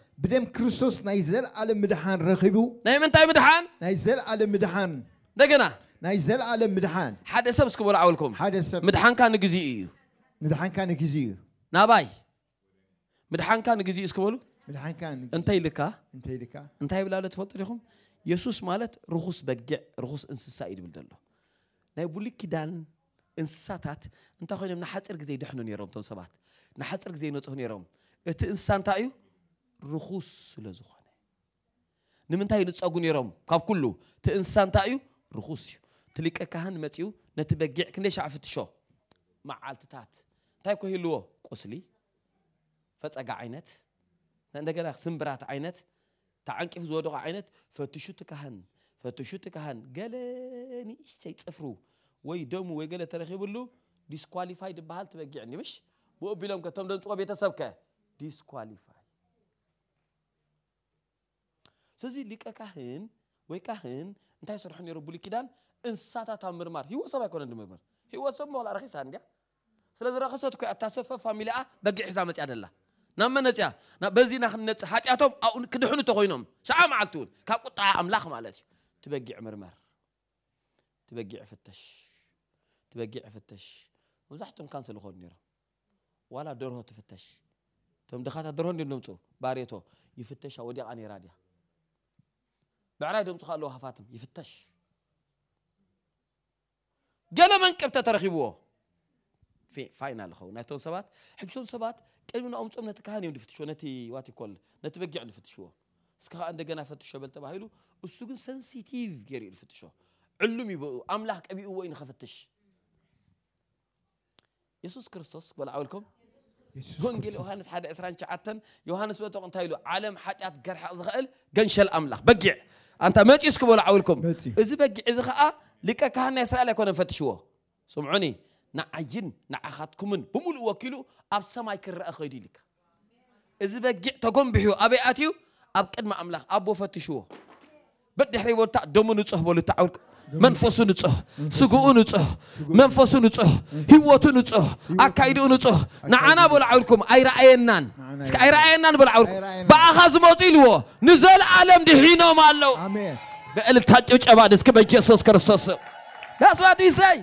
بدم كرسوس نايزل على مدحان رخيبو ناي من تاي مدحان نايزل على مدحان دقنا نايزل على مدحان حد سبسكو ولا عولكم حد سب مدحان كان جزئي مدحان كان جزئي ناباي مدحان كان جزئي اسكولو مدحان كان انتي لكا انتي لكا انتي بلا تفوت لكم يسوس مالت رخص بجع رخص انسسايد بالدلو ناي بولي كيدان انساتات انت خوين من حصر غزي دحنون يروم تم سبات نحصر غزي نوتو يروم انت انسان تايو رخوص لزخنة نمنتهي نتساقو نيرام كاب كله تإنسان تأيو رخوص تليك أكهان متيو نتبقع كنش عفت شو مع عالتات تايكو هلوه قسلي فتسقع عينت نندقنا سنبرات عينت تعان كيف زودوغ عينت فتشو تكهان فتشو تكهان قلاني إيش تايت أفرو وي دومو وي قلت رخي بلو ديسكواليفايد بحال تبقعني مش بو بيلوم كتوم دون تقو بيتا سبكة ديسكواليفايد ስለዚ ሊቀ ካህን ወይ ካህን እንታይ ስርሑ ነይሩ ብሉይ ኪዳን እንስሳታት ኣብ ምርማር ሂወት ሰብ ኣይኮነ ንምርምር ሂወት ሰብ መላ ረኺሳ እንድያ ስለዚ ረኸሰት ኮ እታሰፈ ፋሚልኣ በጊዕ ሒዛ መፅያ ደላ ናብ መን ነፅያ በዚ ና ክንነፅ ሓጢኣቶም ኣብኡ ክድሕኑ ተኮይኖም ሸዓ መዓልቲ እውን ካብ ቁጣ ኣምላኽ ማለት እዩ ትበጊዕ ምርመር ትበጊዕ ፍተሽ ትበጊዕ ፍተሽ መብዛሕትኦም ካንሰል ይኮኑ ነይሮም ዋላ ደርሆ ትፍተሽ እቶም ድኻታት ደርሆ እንዲ ንምፁ ባሬቶ ይፍተሻ ወዲቓ ነይራ ድያ ብዕራይ ድምፂ ኣለዎ ሃፋትም ይፍተሽ ገለ መንቀብተ ተረኺብዎ ፋይና ኣለኸው ናይቶም ሰባት ሕግቶም ሰባት ቀድሚና ኣምፆም ነቲ ካህን እዮም ዝፍትሽዎ ነቲ ዋት ይኮል ነቲ በጊዕ ዝፍትሽዎ እስከ ከዓ እንደገና ፈትሾ በል ተባሂሉ እሱ ግን ሰንሲቲቭ ገይሩ እዩ ዝፍትሾ ዕሉም ይበኡ ኣምላኽ ቀቢኡዎ እዩ ንኸፍትሽ የሱስ ክርስቶስ በልዓ በልኩም ወንጌል ዮሃንስ 1 29 ዮሃንስ በጥቕ እንታይ ኢሉ ዓለም ሓጢኣት ገርሐቕ ዝኽእል ገንሸል ኣምላኽ በጊዕ أنت ما تجيس كبول عولكم إذا بقى إذا خاء آه، لك كان إسرائيل يكون فتشوا سمعوني نعين نعخاتكمن بمول وكيلو أب سماي كر أخيدي لك إذا بقى تقوم بحيو أبي أتيو أب كد ما املخ أبو فتشوا بدي حريبو تأ دمنو تصحبو لتعولكم መንፈሱ ንጹህ፣ ስግኡ ንጹህ፣ መንፈሱ ንጹህ፣ ህይወቱ ንጹህ፣ ኣካይድኡ ንጹህ። ንዓና በልዓብልኩም ኣይረኣየናን እስኪ ኣይረኣየናን በልዓብልኩም ብኣኻ ዝመፁ ኢልዎ ንዘለዓለም ድሒኖም ኣለው። በእልልታ ጭብጨባ እስኪ በኢየሱስ ክርስቶስ ስም ዳስባት ይሰይ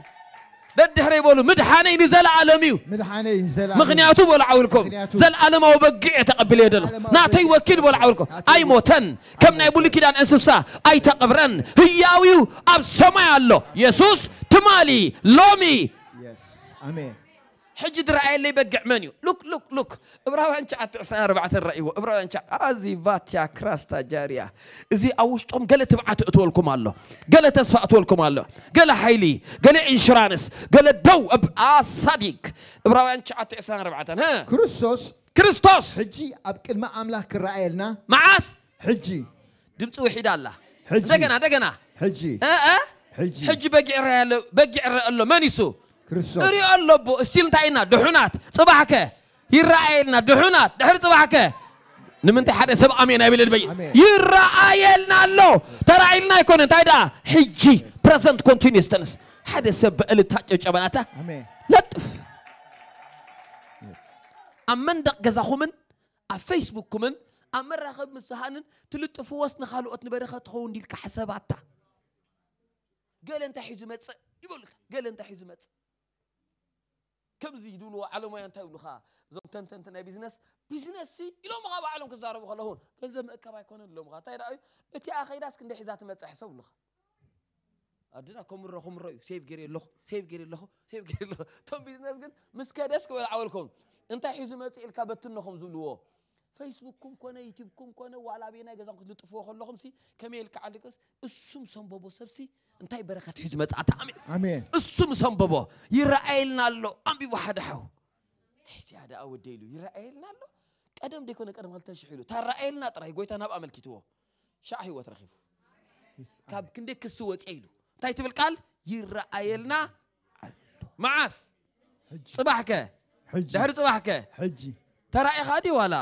دحري بولو مدحاني نزل عالميو مدحاني نزل عالميو مغنياتو بول عولكم زل عالم او بقع تقبل يدل ناتي وكيل بول عولكم اي موتن كم نعبو لكي دان انسسا اي تقبرن هياويو اب سمع الله يسوس تمالي لومي يس امين حجد رأي اللي بقع منيو لوك لوك لوك ابراو انشعت تعسان ربعة الرأي ابراو انشعت ازي فات يا كراستا جاريا ازي اوشتهم قال تبعت اتولكم الله قال تسفى اتولكم الله قال حيلي قال انشرانس قال دو اب آه، صديق ابراو انشعت تعسان ربعة ها كريستوس كريستوس حجي ابكل ما املاك الرأي لنا معاس حجي دمت وحيد الله حجي دقنا دقنا حجي اه اه حجي حجي بقع بقع له ما نسو እሪኦ ኣለቦ እስቲል እንታይ ኢና ድሑናት ፅባሕከ ይረኣየልና ድሑናት ድሕሪ ፅባሕከ ንምንታይ ሓደ ሰብ ኣሜን ኣይብልን በይ ይረኣየልና ኣሎ ተራእይልና ኣይኮነ እንታይ ደኣ ሕጂ ፕረዘንት ኮንቲኒስ ተንስ ሓደ ሰብ ብዕልታ ጨብጨበናታ ለጥፍ ኣብ መንደቕ ገዛኹምን ኣብ ፌስቡክኩምን ኣብ መራኸብ ምስሃንን ትልጥፍዎስ ንካልኦት ንበረኸ ትኸውን ዲልካ ሓሰባታ ገለ እንታይ ሒዙ መፅእ ይበሉካ ገለ እንታይ ሒዙ መፅእ ከምዚ ድብሉ ዓለማያ እንታይ ይብሉኻ እዞም ተንተንቲ ናይ ቢዝነስ ቢዝነስ ኢሎምኻ ባዕሎም ክዛረቡ ከለውን ገንዘብ ምእከብ ኣይኮነን ኢሎምኻ እንታይ ዳ እዩ እቲ ኣኸይዳስ ክንደይ ሒዛ ትመፅሕ ሰብ ብሉኻ ኣድና ከምሮ ከምሮ እዩ ሴፍ ገይር ኣለኹ ሴፍ ገይር ኣለኹ ሴፍ ገይር ኣለኹ እቶም ቢዝነስ ግን ምስ ከደስ ክበል ዓወልኩም እንታይ ሒዙ መፅ ኢልካ በትኖኹም ዝብልዎ ፌስቡክኩም ኮነ ዩቲብኩም ኮነ ዋላ ቤናይ ገዛ ክትልጥፍዎ ከለኹም ሲ ከመይ ኢልካ ዓሊቆስ እሱም ሰንበቦ ሰብሲ እንታይ በረከት ሒዙ መጻእቲ ኣሜን እሱም ሰንበቦ ይረኣየልና ኣሎ ኣንቢቡ ሓደ ሓው እዚኣ ደኣ ወደ ኢሉ ይረኣየልና ኣሎ ቀደም ደይኮነ ቀደም ክልተ ሽሕ ኢሉ ታረኣየልና ጥራይ ጎይታ ናብ ኣመልኪትዎ ሻዕ ሂወት ረኺቡ ካብ ክንደይ ክስ ወፀ ኢሉ እንታይ ትብል ቃል ይረኣየልና ኣሎ መዓስ ፅባሕከ ድሕሪ ፅባሕከ ተራእኻ ዲ ዋላ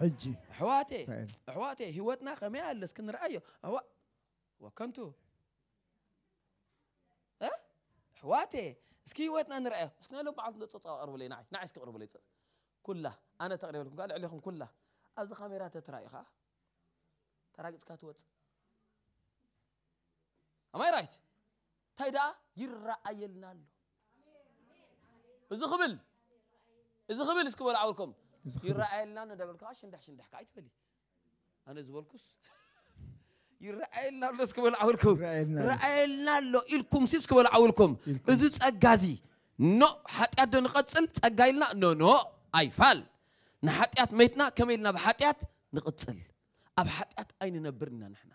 حجي حواتي نعم. حواتي هوتنا خميا اللي سكن رايو هو وكنتو ها حواتي سكي هوتنا نرأي سكن له بعض تطور ولي نعي نعي سكن ولي كله انا تقريبا لكم قال عليكم كله ابز خميرات تراي خا تراقت كاتوت ام اي رايت تايدا يرايلنا له اذا خبل اذا خبل اسكو بلعولكم ይረአየልና ንደበልካ ሽንዳሕ ሽንዳሕካ ኣይትበሊ ኣነ ዝበልኩስ ይረአየልና ኣሎ እስክበል ዓውልኩም ረአየልና ኣሎ ኢልኩም ሲ እስክበል ዓውልኩም እዚ ፀጋ እዚ ኖ ሓጢኣት ዶ ንቐፅል ፀጋ ኢልና ኖ ኖ ኣይፋል ንሓጢኣት መይትና ከመይ ኢልና ብሓጢኣት ንቕፅል ኣብ ሓጢኣት ኣይንነብርና ንሕና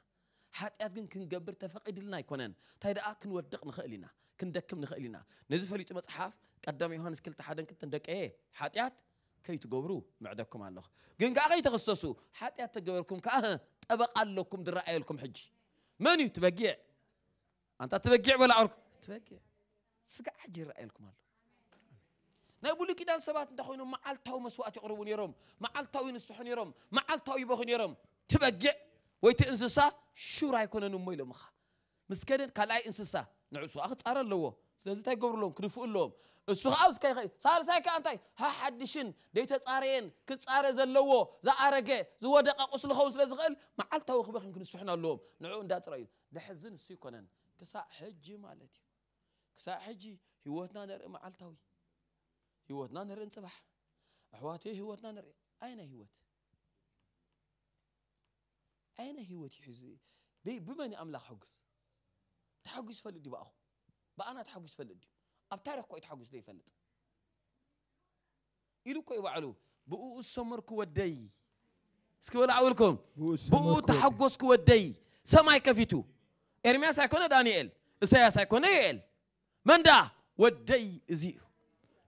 ሓጢኣት ግን ክንገብር ተፈቒድልና ኣይኮነን እንታይ ደኣ ክንወድቕ ንኽእል ኢና ክንደክም ንኽእል ኢና ነዚ ፈሊጡ መፅሓፍ ቀዳም ዮሃንስ 2 ሓደን ክልተን ደቀየ ሓጢኣት كي تقبرو معدكم الله قن قاعي تخصصوا حتى تقبركم كاه طبق لكم درأي لكم حج من تبقع أنت تبقع ولا عرق تبقع سقع حج رأي لكم الله نقول لك إذا سبات دخوين مع التو مسوات يقربون يرم مع التو ينسحون يرم مع التو يبغون يرم تبقع ويت إنسسا شو رأي كنا نميل مخا مسكين كلاي إنسسا نعسو أخذ أرى اللو لازم تقبر لهم كنفوق لهم السخاوس كي صار ساي كأنتي ها حد شن ديت تصارين كت صار زلوا زعرجة زودق قصل خوس لزغل مع علته وخبخ يمكن سحنا اللوم نعون دات رأي دحزن سيكونن كسا حجي مالتي كسا حجي يوتنا نر مع علتوي هوتنا نر انصبح أحواتي هوتنا نر أين هوت أين هوت يحزي بي بمن أملا حجز تحجز فلدي بأخو بأنا تحجز فلدي ኣብ ታሪክ ኮ እዩ ተሓጒስሉ ይፈልጥ ኢሉ ኮ ይባዕሉ ብእኡ ዝሰመርኩ ወደይ እስኪ በላዕብልኩም ብኡ ተሓጎስኩ ወደይ ሰማይ ከፊቱ ኤርምያስ ኣይኮነ ዳንኤል እሳያስ ኣይኮነ ዩኤል መንዳ ወደይ እዚ እዩ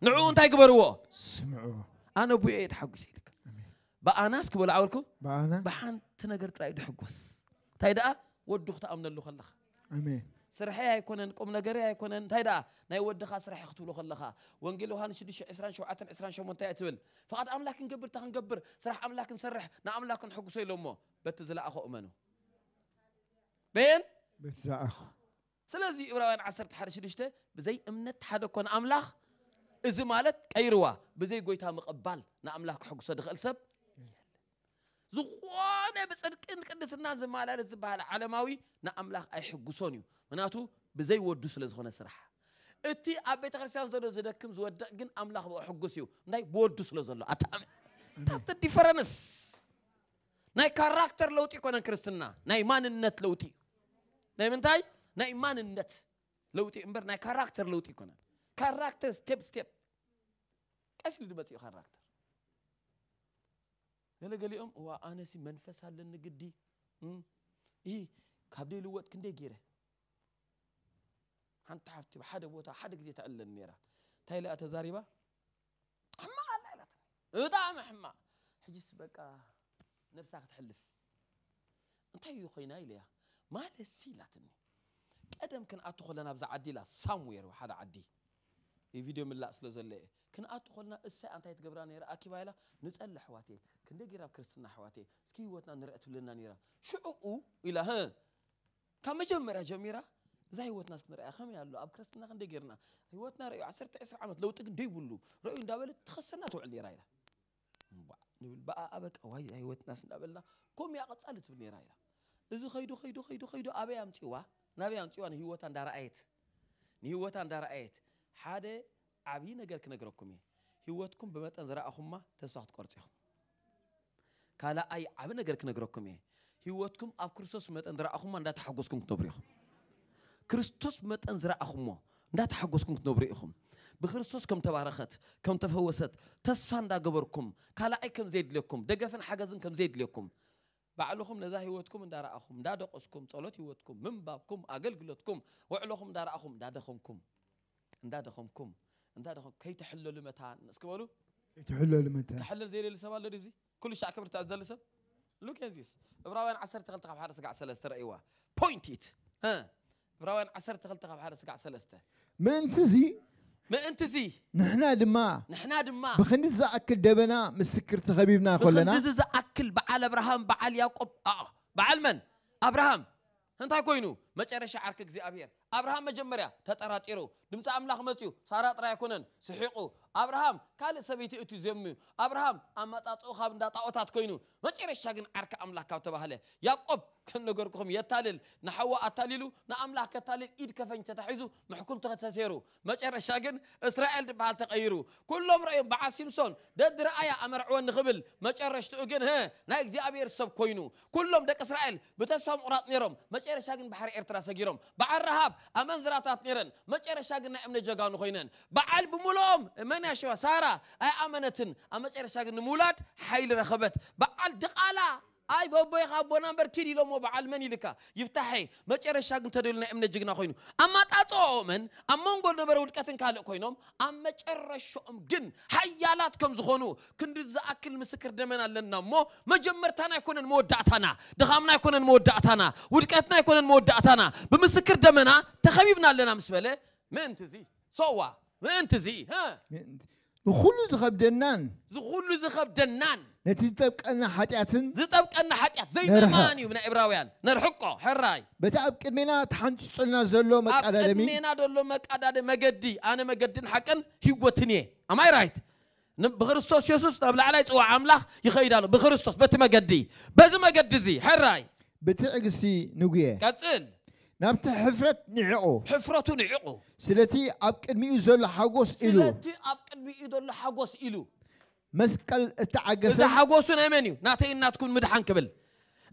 ንዕኡ እንታይ ግበርዎ ስምዑ ኣነ ብኡየ ተሓጒሰ ይልክ ብኣናስ ክበላዕብልኩም ብሓንቲ ነገር ጥራይ ድሕጎስ እንታይ ደኣ ወዱ ክተኣምነሉ ከለኻ سرحي يكون قوم نجري تايدا تيدا ناي ود خاص رح يقتلوا خلها وانجيل وهان شدي شو عسران شو عتن عسران شو منتهي تبل فقط أملاك نجبر تهان جبر سرح أملاك نسرح نا أملاك نحق سيل أمه بتزل أخو أمنه بين بتزل أخو سلازي إبراهيم عصر تحرش شدشته بزي أمنت حدا كون أملاك إذا مالت كيروا بزي قوي تام قبال نا أملاك حق صدق السب ዝኾነ ብፅድቅን ቅድስናን ዝመላለስ ዝበሃል ዓለማዊ ንኣምላኽ ኣይሕጉሶን እዩ ምክንያቱ ብዘይወዱ ስለ ዝኾነ ስራሕ እቲ ኣብ ቤተ ክርስትያን ዘሎ ዝደክም ዝወድቕ ግን ኣምላኽ ብኡ ሕጉስ እዩ እንታይ ብወዱ ስለ ዘሎ ኣታስ ዲፈረንስ ናይ ካራክተር ለውጢ ይኮነን ክርስትና ናይ ማንነት ለውጢ እዩ ናይ ምንታይ ናይ ማንነት ለውጢ እምበር ናይ ካራክተር ለውጢ ይኮነን ካራክተር ስቴፕ ስቴፕ ቀሲሉ ድመፅ እዩ ካራክተር ገለገሊኦም እዋ ኣነሲ መንፈስ ኣለኒ ግዲ ይህ ካብ ደይ ልወጥ ክንደይ ገይረ ሓንቲ ሓፍቲ ብሓደ ቦታ ሓደ ግዜ ተኣለን ነራ እንታይ ኢላ ተዛሪባ ሕማቕ ኣላ ኢላት ብጣዕሚ ሕማቕ ሕጂስ በቃ ነብሳ ክትሕልፍ እንታይ እዩ ኮይና ኢለያ ማለሲ ኢላትኒ ቀደም ክንኣቱ ከለና ብዛ ዓዲ ኢላ ሳሙዌር ሓደ ዓዲ ቪድዮ ምላእ ስለ ዘሎ ክን ኣቱ ኮልና እሳይ እንታይ ትገብራ ነይራ ኣኪባ ኢላ ንፀልሕ ዋትየ كندي غيراب كريستنا حواتي سكي هوتنا نرأت لنا نيرا شعو إلى ها كما جمرا جميرا زي هوتنا سكنا رأي خم يا الله أب كريستنا كندي غيرنا هوتنا رأي عسر تعسر عمت لو تكن دي بلو رأي ندابل تخسنا تعل نيرا إلى نقول بقى أبك أوهي زي هوتنا سكنا بلنا كم يا قد سألت بنيرا إلى إذا خيدو خيدو خيدو خيدو أبي أمتيوا نبي أمتيوا نهيوتان دار آيت نهيوتان دار آيت حادي عبي نقرك نقرككم هوتكم بمتان زراء أخما تسوحت كورتي أخما ካልኣይ ዓብ ነገር ክነግረኩም እየ ህይወትኩም ኣብ ክርስቶስ መጠን ዝረኣኹሞ እንዳተሓጎስኩም ክትነብሩ ኢኹም ክርስቶስ መጠን ዝረኣኹሞ እንዳተሓጎስኩም ክትነብሩ ኢኹም ብክርስቶስ ከም ተባረኸት ከም ተፈወሰት ተስፋ እንዳገበርኩም ካልኣይ ከም ዘየድልየኩም ደገፍን ሓገዝን ከም ዘየድልየኩም ባዕልኹም ነዛ ህይወትኩም እንዳረኣኹም እንዳደቆስኩም ፀሎት ህይወትኩም ምንባብኩም ኣገልግሎትኩም ውዕሎኹም እንዳረኣኹም እንዳደኸምኩም እንዳደኸምኩም እንዳደኸም ከይተሕለሉ መታ ንስክበሉ تحلل متى تحلل زي اللي سبال لريبزي كل الشعب كبر تازدلسب لوك ينزيس براوان عسر تغلطة قب حارس قاع سلستة رأيوا بوينت إت ها براوان عسر تغلطة قب حارس قاع سلستة ما أنت زي ما أنت زي نحنا دما نحنا دما بخندز زأكل دبنا مسكر تخبيبنا خلنا بخندز زأكل بعال إبراهام بعال يعقوب آه بعال من إبراهام أنت كوينو መጨረሻ ዓርኪ እግዚኣብሔር ኣብርሃም መጀመርያ ተጠራጢሩ ድምፂ ኣምላኽ መፅኡ ሳራ ጥራይ ኣይኮነን ስሒቑ ኣብርሃም ካልእ ሰበይቲ እቱ ዘምዩ ኣብርሃም ኣመጣፅኡ ካብ እንዳ ጣዖታት ኮይኑ መጨረሻ ግን ዓርኪ ኣምላኽ ካብ ተባህለ ያዕቆብ ከም ነገርኩኹም የታልል ንሓዋ ኣታሊሉ ንኣምላኽ ከታልል ኢድ ከፈኝ ተታሒዙ ምሕኩም ተሰሴሩ መጨረሻ ግን እስራኤል ድበሃል ተቐይሩ ኩሎም ረእዮም በዓል ሲምሶን ደድ ረኣያ ኣመርዕወኒ ክብል መጨረሽትኡ ግን ናይ እግዚኣብሔር ሰብ ኮይኑ ኩሎም ደቂ እስራኤል ብተስፋ ምቑራፅ ነይሮም መጨረሻ ግን ባሕሪ ኤርትራ ሰጊሮም በዓል ረሃብ ኣመንዝራታት ነይረን መጨረሻ ግን ናይ እምነት ጀጋኑ ኮይነን በዓል ብምልኦም መን ያሸዋ ሳራ ኣይኣመነትን ኣብ መጨረሻ ግን ንምውላድ ሓይሊ ረኸበት በዓል ድቓላ أي بابا يا خابو نمبر كيري لو مو بعلمني لك يفتحي ما ترى شاكم تدل نعم نجنا خوينو أما تأتومن أما نقول نمبر ولك أتن كالك خوينو أما ترى شوم جن حيالاتكم زخونو كن رز أكل مسكر دمنا لنا مو ما جمر تنا يكون المو دعتنا دخمنا يكون المو دعتنا ولك أتنا يكون المو دعتنا بمسكر دمنا تخبيبنا لنا مسبله من تزي سوا من تزي ها زخول زخب دنان زخول زخب دنان نتيتب كأن حتياتن زتب كأن حتيات زي درماني ومن إبراويان نرحقه حراي بتعب كمينا تحنش سلنا زلوا مك على دمي أبكمينا دلوا مك على دم جدي أنا مجدين حكن هي وتنية أما يرايت بخرستوس يسوس نبلع عليه هو عمله يخيرانه بخرستوس بتما جدي بس ما جدي زي حراي بتعجسي نجية كاتل ናብቲ ሕፍረት ንዕቑ ሕፍረቱ ንዕቑ ስለቲ ኣብ ቅድሚኡ ዘሎ ሓጎስ ኢሉ ስለቲ ኣብ ቅድሚኡ ዘሎ ሓጎስ ኢሉ መስቀል እተዓገሰ እዚ ሓጎሱ ናይ መን እዩ ናተይ እናትኩም ምድሓን ክብል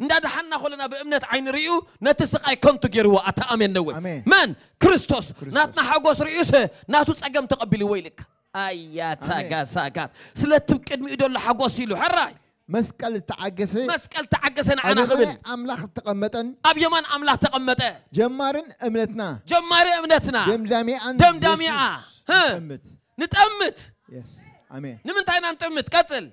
እንዳድሓና ኮለና ብእምነት ዓይኒ ርዩ ነቲ ስቃይ ከንቱ ገይርዎ ኣተኣመንነወ መን ክርስቶስ ናትና ሓጎስ ርዩስ ናቱ ፀገም ተቐቢልዎ ይልካ ኣያ ሳጋ ሳጋት ስለቲ ቅድሚኡ ዘሎ ሓጎስ ኢሉ ሕራይ مسكال تعجسي مسكال تعجسي أنا قبل أملاخ تقمتن أبي يمان أملاك تقمت جمارن أمنتنا جمارن أمنتنا دم دامي أن دم دامي آ ها نتأمت نتأمت يس آمين نمت تاين أن تأمت كتل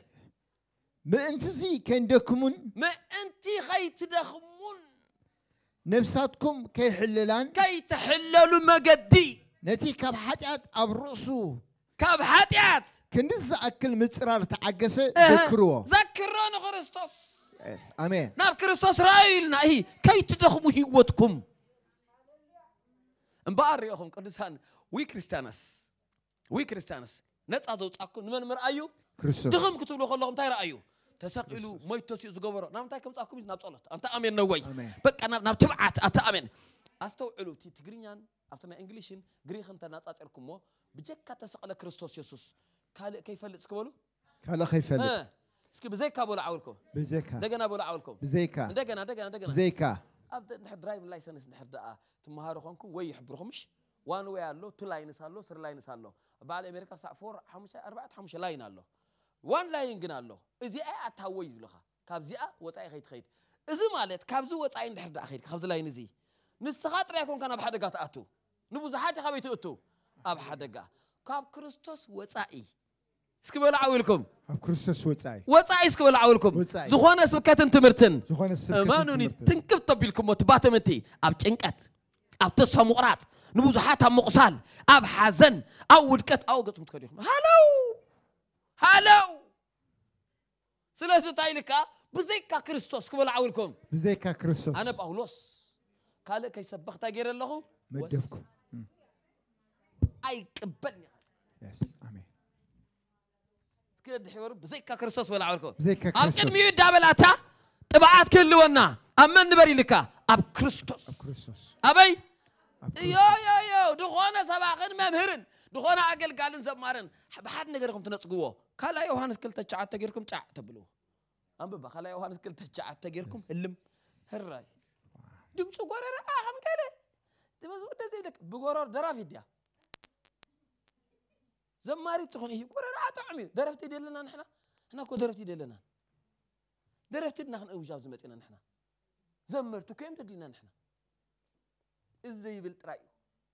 ما أنت زي كن دكمون ما أنت خي تدخمون نفساتكم كي حللان كي تحللوا ما قدي نتي كبحات أبرسو كاب حاتيات كندي زاكل مصرار تعجس ذكروه ذكروه نخرستوس yes. امين ناب كريستوس رايلنا هي كي تدخموا هيوتكم امبار يوخم قدسان وي كريستانس وي كريستانس نتا زو تاكو نمن مرايو كريستوس دخم كتبلو خلوهم تاير ايو تسقيلو ماي توسي زغبر نام تاي كم تاكو ناب صلوت انت امين نو وي بقى ناب ناب انت امين استوعلو تي تغرينيان افتنا انجليشين غريخ انت ناصاصركمو بجكا تسقل كريستوس يسوس كال كيف فلت سكبلو كال خيف فلت آه. سك بزيكا بولا عولكم بزيكا دقنا بولا عولكم بزيكا دقنا دقنا دقنا بزيكا أبدا نحن درايف لايسنس نحن دا تمهارو خانكم ويه بروخمش وان وي الله تو لاينس الله سر لاينس الله بعد امريكا سا فور حمشة أربعة حمشة لاين الله وان لاين جنا الله إذا أتى ويه بلوها كابزيا وتأي خيت خيت إذا مالت كابزو وتأي نحن دا خير كابز لاين زي نسخات رأيكم كان بحد قات أتو نبوزحات خبيت أتو أب حدقة كاب كريستوس وتعي اسكوا العاوي لكم أب كريستوس وتعي وتعي اسكوا العاوي لكم زخوان اسم كاتن تمرتن زخوان اسم ما نوني تنكف طبي لكم وتبات متي أب تنكت أب تصح مقرات نبوز حتى مقصال أب حزن أول كت أو قط متكريخ هلاو هلاو سلاسة تايلكا بزيكا كريستوس كم العاوي لكم بزيكا كريستوس أنا بأولوس قال كيسبخ تاجر الله مدفكم አይቀበልኝ አሜን ክደድሕበሩ ብዘይካ ክርስቶስ ወላዓበልኮ ኣብ ቅድሚኡ ዳበላታ ጥብዓት ክህልወና ኣብ መን ንበር ኢልካ ኣብ ክርስቶስ ኣበይ እዮዮዮ ድኾነ ሰባኽን መምህርን ድኾነ ኣገልጋልን ዘማርን ብሓደ ነገርኩም ትነፅግዎ ካልኣይ ዮሃንስ 2 ሸዓተ ጌርኩም ጫዕ ተብልዎ ኣንብባ ካልኣይ ዮሃንስ 2 ሸዓተ ጌርኩም ህልም ህራይ ድምፁ ጎረረ ከም ገለ ዝበዝ ደዘ ይብለክ ብጎረር ደራፊ ድያ زماري تخون هي كورة راه طعمي درفتي ديال لنا نحنا حنا كو درفتي ديال لنا درفتي دنا خنقوي جاب زمتينا نحنا زمرتو كيم تدلنا نحنا ازاي يبل طراي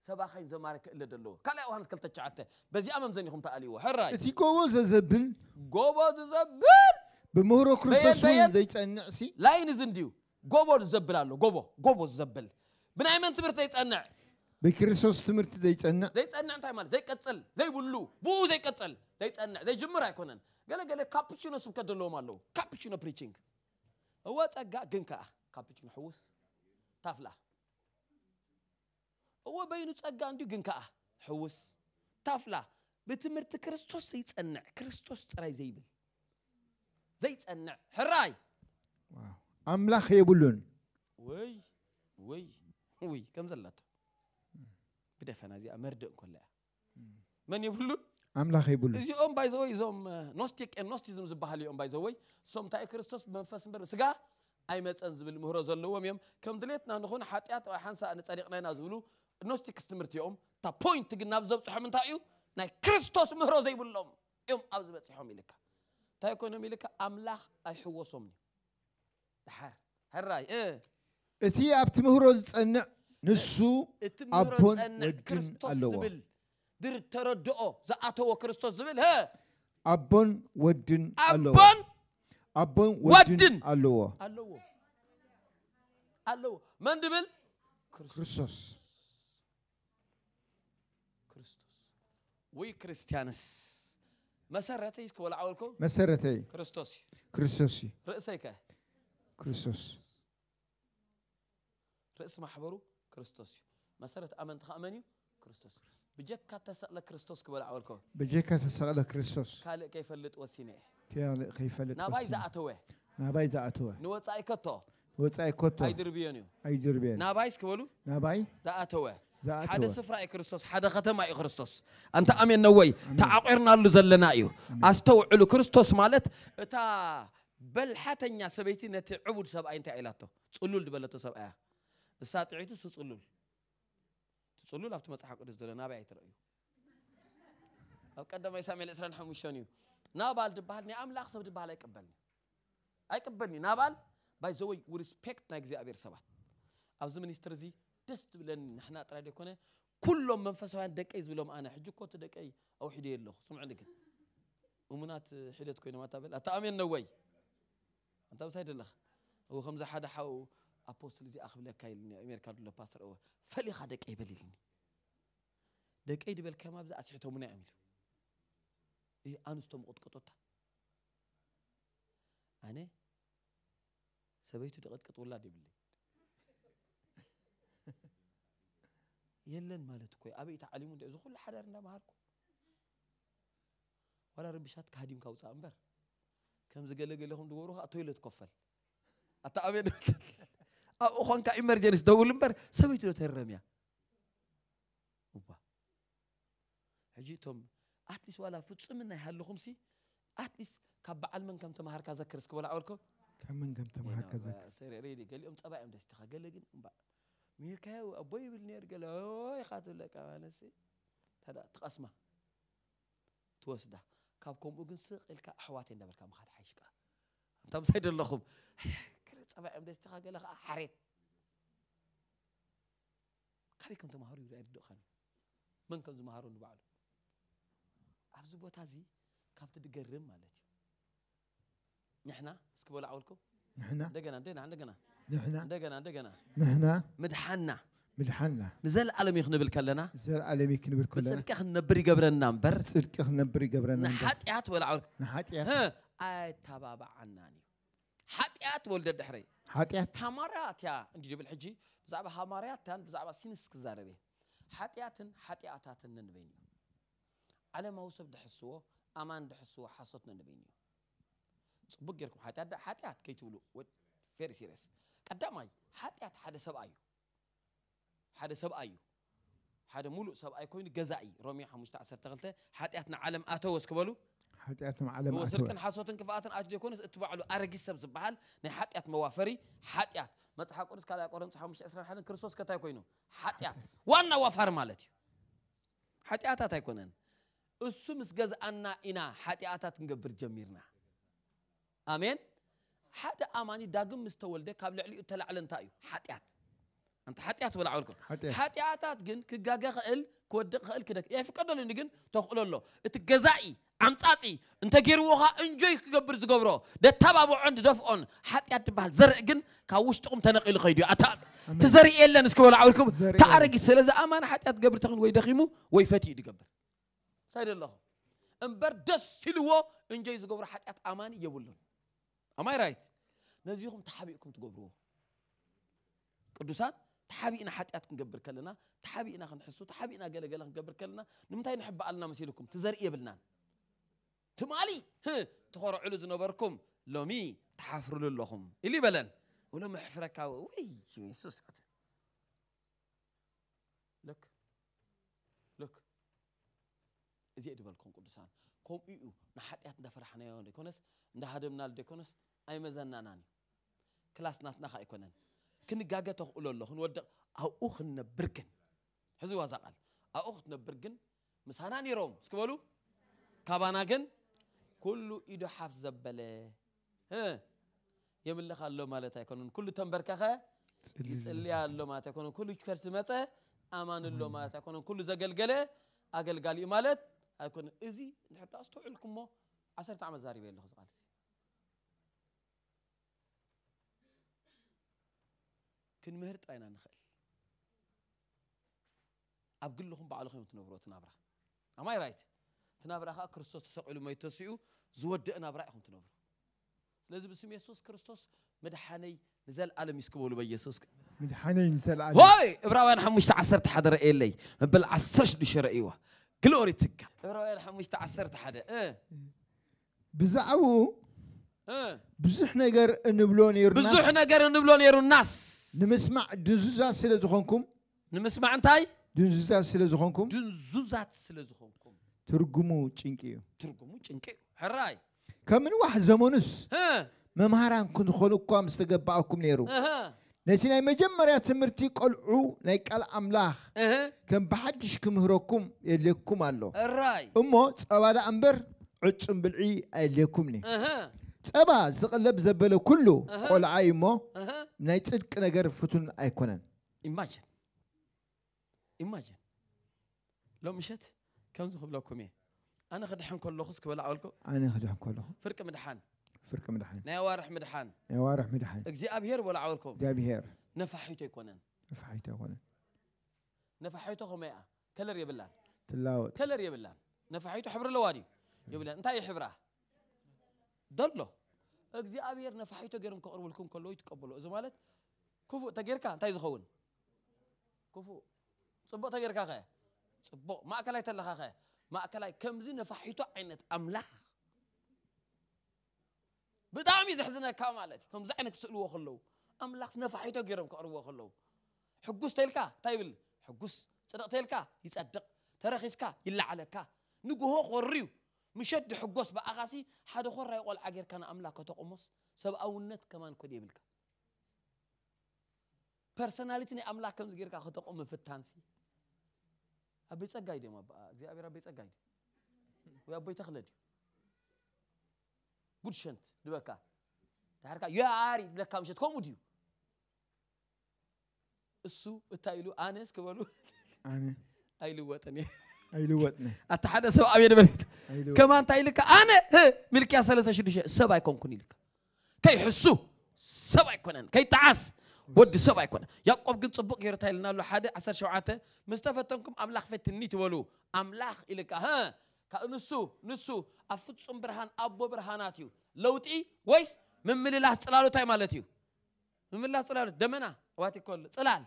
سبا خاين زماري كله دلو قال يا وهانس كلتش عاته بزي امام زنيكم تاليو حراي اتي كوو زبل غوبو زبل بمهرو كريستوس زي تنعسي لاين زنديو غوبو زبلالو غوبو غوبو زبل بنعمل تبرت يتنع በክርስቶስ ትምህርት ዘይጸንዕ ዘይጸንዕ እንታይ ማለት ዘይቀፅል ዘይብሉ ብኡ ዘይቀፅል ዘይፀንዕ ዘይጅምር ኣይኮነን ገለገለ ካፕቺኖ ስብከት ዘለዎም ኣለዉ ካፕቺኖ ፕሪቺንግ እወ ፀጋ ግን ከዓ ካፕቺኖ ሕውስ ታፍላ እወ በይኑ ፀጋ እንዲሁ ግን ከዓ ሕውስ ታፍላ ብትምህርቲ ክርስቶስ ዘይፀንዕ ክርስቶስ ጥራይ ዘይብል ዘይፀንዕ ሕራይ ኣምላኽ የብሉን ወይ ወይ ወይ ከም ዘላታ كدفنا زي أمردن كلها من يبلون أملاخ يبلون زي أم باي زوي زوم نوستيك إن نوستيزم زبهالي أم باي زوي سوم تاي كريستوس بنفس مبر سجا أي مات أنزل المهرة زلوم يوم كم دليتنا نخون حاتيات وحنسا أن تاريخنا نازلو نوستيك استمرتي أم تا بوينت جن نبزب تحمن تايو ناي كريستوس مهرة زي بلوم يوم أبزب تحمن لك تاي كون ملك أملاخ أي حوصومني دحر هر راي إيه أتي أبت مهرة زنق ንሱ ኣቦን ወድን ኣለዎ ድር ተረድኦ ዝኣተዎ ክርስቶስ ዝብል ኣቦን ወድን ኣለዎ ኣቦን ወድን ኣለዎ ኣለዎ ኣለዎ መን ድብል ክርስቶስ ክርስቶስ ወይ ክርስቲያንስ መሰረተይ እስከ ወላ ዓወልኩም መሰረተይ ክርስቶስ እዩ ክርስቶስ እዩ ርእሰይ ከ ክርስቶስ ርእሲ ማሕበሩ كريستوس مسرت امنت خامنيو كريستوس بجك تسال كريستوس كبل عولكو بجك تسال كريستوس قال كيف لت وسيني قال كيف لت نباي زاتوي نباي زاتوي نوصاي كتو نوصاي كتو اي دربيانيو اي دربيان نباي سكبلو نباي زاتوي حدا سفر اي كريستوس حدا ختم اي كريستوس انت امين نوي تعقرنا اللي زلنا ايو استوعلو كريستوس مالت اتا بل حتى نيا سبيتي نتعبد سبعين تعيلاتو تقولو اللي بلتو سبعين ساتعيتو سو تصلل تصلل افت مصحح قدس دلنا بعي ترايو او قدما يسامي الاسران حمشاني نابال دبال ني املاخ سو دبال يقبلني ايقبلني نابال باي زوي وي ريسبكت نا اغزابير سبات ابز منستر زي دست بلن نحنا طرا دي كونه كلهم منفسوان دقي زبلهم انا حجي كوت دقي او حدي يلو سمع لك امنات حدت كوينه ما تابل اتامن نو وي انت بسيد الله هو حدا حو አፖስትል እዚ ኣኽብለካ ኢልኒ ኣሜሪካ ድሎ ፓስተር እወ ፈሊኻ ደቀይ በል ኢልኒ ደቀይ ድበልከማ ብዛ ኣስሒቶሙና እዮም ኢሉ እዩ ኣንስቶም ቁጥቅጦታ ኣነ ሰበይቱ ድቕጥቅጥ ውላድ የብለይ የለን ማለት እኮ ኣበይ ተዓሊሙ እንዲ እዚ ኩሉ ሓዳር እንዳምሃርኩ ዋላ ርብሻት ካሃዲምካ ውፃእ እምበር ከምዚ ገለገለኹም ድገብሩ ከዓ ቶይለት ኮፈል ኣታ ኣበየ ደበከ أو خان كا إمرجنس دول مبر سويت له ترمية أبا هجيتهم أتليس ولا فتش من هاي اللخمسي أتليس كاب علمن كم تمهر كذا كرسك ولا أوركو كم من كم تمهر إيه، كذا سير ريلي قال لي أمس أبا أمس تخا قال لي أبا ميركا أبوي بالنير قال أوه خاتو لك أنا سي ترى تقسمة توسدة كابكم أجنس إلك أحواتي نبر كم خاد حيشك أنت مسيد ፀባይ ዕምደስቲኻ ገለ ከዓ ሓሬት ካበይ ከም ተምሃሩ ይርአ ድድእኻኒ መን ከም ዝመሃሩ ንባዕሉ ኣብዚ ቦታ እዚ ካብቲ ድገርም ማለት እዩ ንሕና እስኪ በሎ ዓወልኩም ንሕና እንደገና እንደገና እንደገና ንሕና እንደገና እንደገና ንሕና ምድሓና ምድሓና ንዘለዓለም እዩ ክንብል ከለና ዘለዓለም እዩ ክንብል ከለና ብፅድቂ ክንነብር ይገብረና እምበር ብፅድቂ ክንነብር ይገብረና ንሓጢኣት ወላ ዓወል ንሓጢኣት ኣይተባባዓናን እዩ حتيات ولد دحري حتيات تمرات يا عندي دبل حجي بزعبه حماريات بزعبه سينس كزاربي حتياتن حتياتاتن ننبيني على ما وصف دحسو امان دحسو حصت ننبيني بقركم حتيات حتيات كي تقولوا فيري سيريس قدامي حتيات حدا سبايو حدا سبايو حدا مولو سبايو كوين جزائي رومي حمشت عسر تغلته حتياتنا عالم اتوس كبلو ሓጢአቶም ዓለም ኣትወ ስርክን ሓሶትን ክፍኣትን ኣትዮ ዘይኮነስ እቲ ባዕሉ ኣረጊስ ሰብ ዝበሃል ናይ ሓጢኣት መዋፈሪ ሓጢኣት መፅሓፍ ቅዱስ ካልኣይ ቆሮንቶስ 521 ክርስቶስ ከታይ ኮይኑ ሓጢኣት ዋና ዋፋር ማለት እዩ ሓጢኣታት ኣይኮነን እሱ ምስ ገዛኣና ኢና ሓጢኣታት ክንገብር ጀሚርና ኣሜን ሓደ ኣማኒ ዳግም ምስ ተወልደ ካብ ልዕሊኡ ተላዕለ እንታይ እዩ ሓጢኣት أنت حتيات ولا عولكم حتياتات جن كجاجا خل كود خل كده يا في كده لأن جن تقول له الجزائي عمتاتي انت جيروها انجوي كبر زغبرو ده تبابو عند دفعون حتى يتبهل زرقن جن تقوم تنقل خيدو اتا تزري الا نسكو ولا عولكم تعرق السلازة امان حتى تقبر تخن وي دخيمو وي فتي يتقبر سيد الله انبر دس سلوو انجوي زغبرو حتى امان يبولن اما رايت نزيكم تحابيكم تقبرو قدوسات تحابينا حتى نقبر كلنا تحابينا خنحسو تحابينا قال قال نقبر كلنا نمتى نحب الله مسيلكم تزري يبلنا ትማሊ ትኮርዕሉ ዝነበርኩም ሎሚ ተሓፍርሉ ኣለኹም ኢሉ ይበለን ውሎ መሕፍረካ ወይ የሱስ ልክ ልክ እዚአ ድበልኩም ቅዱሳን ከምኡ እዩ ንሓጢኣት እንዳፈራሕናዮ ደይኮነስ እንዳሃደምናሉ ደይኮነስ ኣይመዘናናን እዩ ክላስናትና ኸ ኣይኮነን ክንጋገ ተኽእሎ ኣሎ ክንወድቕ ኣብኡ ክንነብር ግን ሕዚ ዋዛቓል ኣብኡ ክትነብር ግን ምሳና ነይሮም እስክበሉ ካባና ግን كل إدو حفظ بلا ها يوم اللي خلو ما يكونون كل تنبر كخا يتسلي على ما يكونون كل شكر سمتة أمان الله ما يكونون كل زجل جلة أجل قال إمالت أكون إزي نحب أستوعب لكم ما عسرت عم زاري بين لحظة قالت كن مهرت أين نخل أبقول لكم بعلاقة متنبرة تنبرة أما رأيت تنابرها كرستوس تسقلو ما يتسيو زود أنا برأيكم تنابر لازم اسم يسوس كرستوس مدحني نزل على مسكبول بي يسوس مدحني نزل على هاي إبراهيم حمش تعسر تحضر إلي بل عسرش دشر إيوه كلوري تك إبراهيم حمش تعسر تحضر إيه بزعو بزح نجر نبلون يرو بزح نجر نبلون يرو الناس نمسمع دزوزات سلزخونكم نمسمع انتاي دزوزات سلزخونكم دزوزات سلزخونكم ትርጉሙ ጭንቂ እዩ ትርጉሙ ጭንቂ እዩ ሕራይ ከምኒ ዋሕ ዘመኑስ መምሃራን ክንኾኑ እኳ ምስ ተገባኣኩም ነይሩ ነቲ ናይ መጀመርያ ትምህርቲ ቆልዑ ናይ ቃል ኣምላኽ ከም ብሓድሽ ክምህረኩም የድልየኩም ኣሎ ራይ እሞ ፀባዳ እምበር ዕፁም ብልዒ ኣየድልየኩም ኒ ፀባ ዝቕለብ ዘበለ ኩሉ ቆልዓ እዩ እሞ ናይ ፅድቂ ነገር ፍቱን ኣይኮነን ኢማጅን ኢማጅን ሎም ምሸት كم زخب لو كمي أنا خد حن كل لخصك ولا عولكو أنا خد حن كل لخص فرقة مدحان فرقة مدحان نيا وارح مدحان نيا وارح مدحان أجزي أبهير ولا عولكو جاي أبهير نفحي تيكونن نفحي تيكونن نفحي تو خمية كلر يبلان تلاوت كلر يبلان نفحي تو حبر الوادي يبلان أنت أي حبرة ضلوا أجزي أبهير نفحي جرم كأرول كون كلو يتقبلوا إذا مالت كفو تجيركا أنت يزخون كفو صبوا تجيركا خير ፅቡቕ ማእከላይ ተለኻ ኸ ማእከላይ ከምዚ ነፋሒቶ ዓይነት ኣምላኽ ብጣዕሚ እዩ ዘሕዝነካ ማለት እዩ ከምዚ ዓይነት ክስእልዎ ከለዉ ኣምላኽ ነፋሒቶ ገይሮም ከቕርብዎ ከለዉ ሕጉስ ተይልካ እንታይ ይብል ሕጉስ ፅድቕ ተይልካ ይፀድቕ ተረኺስካ ይላዓለካ ንግሆ ኮርዩ ምሸድ ሕጎስ ብኣኻሲ ሓደ ኮራይ ቆልዓ ጌርካ ንኣምላኽ ከተቆሞስ ሰብኣውነት ከማን ኮድ የብልካ ፐርሶናሊቲ ናይ ኣምላኽ ከምዚ ጌርካ ከተቆም ፍታንሲ ኣበይ ፀጋይ ድዮም ኣባ እግዚኣብሔር ኣበይ ፀጋይ ድዩ ወይ ኣቦይ ተክለ ድዩ ጉድ ሸንት ድበካ ድሓርካ ያሪ ብለካ ምሸት ከምኡ ድዩ እሱ እንታይ ኢሉ ኣነስ ክበሉ ኣይልወጥን እየ ኣይልወጥን ኣታ ሓደ ሰብ ኣብየ ድበለት ከማ እንታይ ኢልካ ኣነ ሚልክያ 36 ሰብ ኣይኮንኩን ኢልካ ከይሕሱ ሰብ ኣይኮነን ከይጠዓስ ودي سبع يكون يعقوب جن صبق غير تايلنا له حدا عسر شوعته مستفتنكم أملاخ فتني تولو املاح إلك ها كنسو نسو أفتسم برهان أبو برهاناتيو لوطي ويس من من الله صلالو تاي مالتيو من من الله صلالو دمنا واتي كل صلال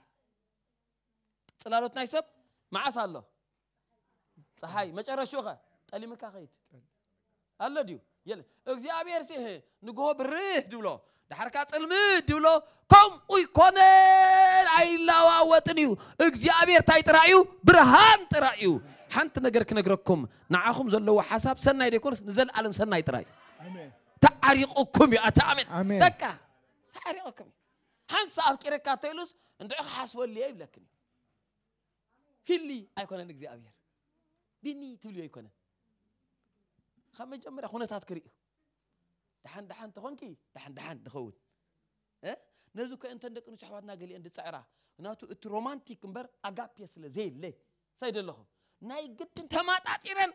صلالو تناي سب مع الله صحاي ما ترى شوخه طلي مكا خيت الله ديو يلا እግዚአብሔር ሲህ نغو برد دولو ድሓርካ ፅልምድ ይብሎ ከምኡ ይኮነን ኣይለዋወጥን እዩ እግዚኣብሔር እንታይ ጥራይ እዩ ብርሃን ጥራይ እዩ ሓንቲ ነገር ክነግረኩም ንዓኹም ዘለዎ ሓሳብ ሰናይ ደይኮንስ ንዘለኣለም ሰናይ ጥራይ ተዓሪቑኩም እዩ ኣተኣምን በቃ ተዓሪቑኩም እዩ ሓንሳ ኣፍቂርካ እተኢሉስ እንድዕ ክሓስበሉ እየ ይብለክን እዩ ፊሊ ኣይኮነን እግዚኣብሔር ቢኒ ትብልዮ ኣይኮነን ካብ መጀመርያ ኩነታት ክርዩ ድሓን ድሓን ተኾንኪ ድሓን ድሓን ንኸውን ነዚ ኮ እንተን ደቂ ኣንስትዮ ኣሕዋትና ገሊአን ድፃዕራ ምክንያቱ እቲ ሮማንቲክ እምበር ኣጋፔ ስለ ዘየለ ሳይ ደለኹም ናይ ግድን ተማጣጢረን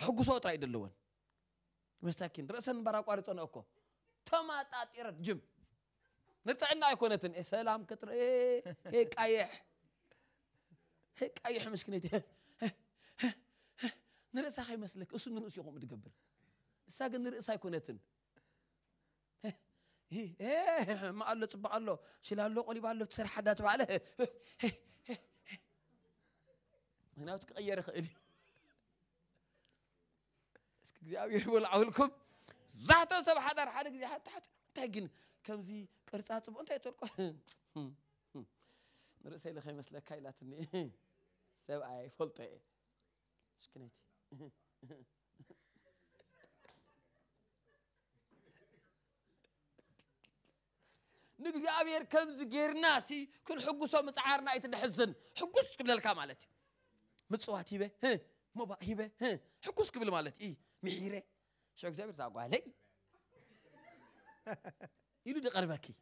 ክሕጉሶ ጥራይ ደለወን መስታኪን ርእሰን እምበር ኣቋሪፀን እኮ ተማጣጢረን ጅም ንጥዕና ኣይኮነትን ሰላም ክትር ቀይሕ ቀይሕ ምስክነቲ ንርእሳ ከይመስለክ እሱ ንርእሱ ይኹም ትገብር እሳ ግን ንርእሳ ኣይኮነትን ማኣሎ ፅቡቅ ኣሎ ስላሎ ቆሊባ ኣሎ ትስራሕ ሓዳ ትባዕለ ምክንያቱ ክቀየር ይኽእል እዩ እስኪ እግዚኣብሔር በልዓውልኩም ዛሕቶ ሰብ ሓዳር ሓደ ግዜ ሓታሓት እንታይ ግን ከምዚ ቅርፃ ፅቡቅ እንታይ ተልቆ ንርእሰይ ለኸ ይመስለካ ኢላት እኒ ሰብኣይ ፈልጦ እየ ሽክነይቲ نجزابير كم زجير ناسي كل حجوسه متعارنا يتنحزن حجوس قبل الكام مالتي متصواتي به ها ما بقي به ها حجوس قبل مالتي إيه محيرة شو جزابير زعقوا علي يلو ده قربكي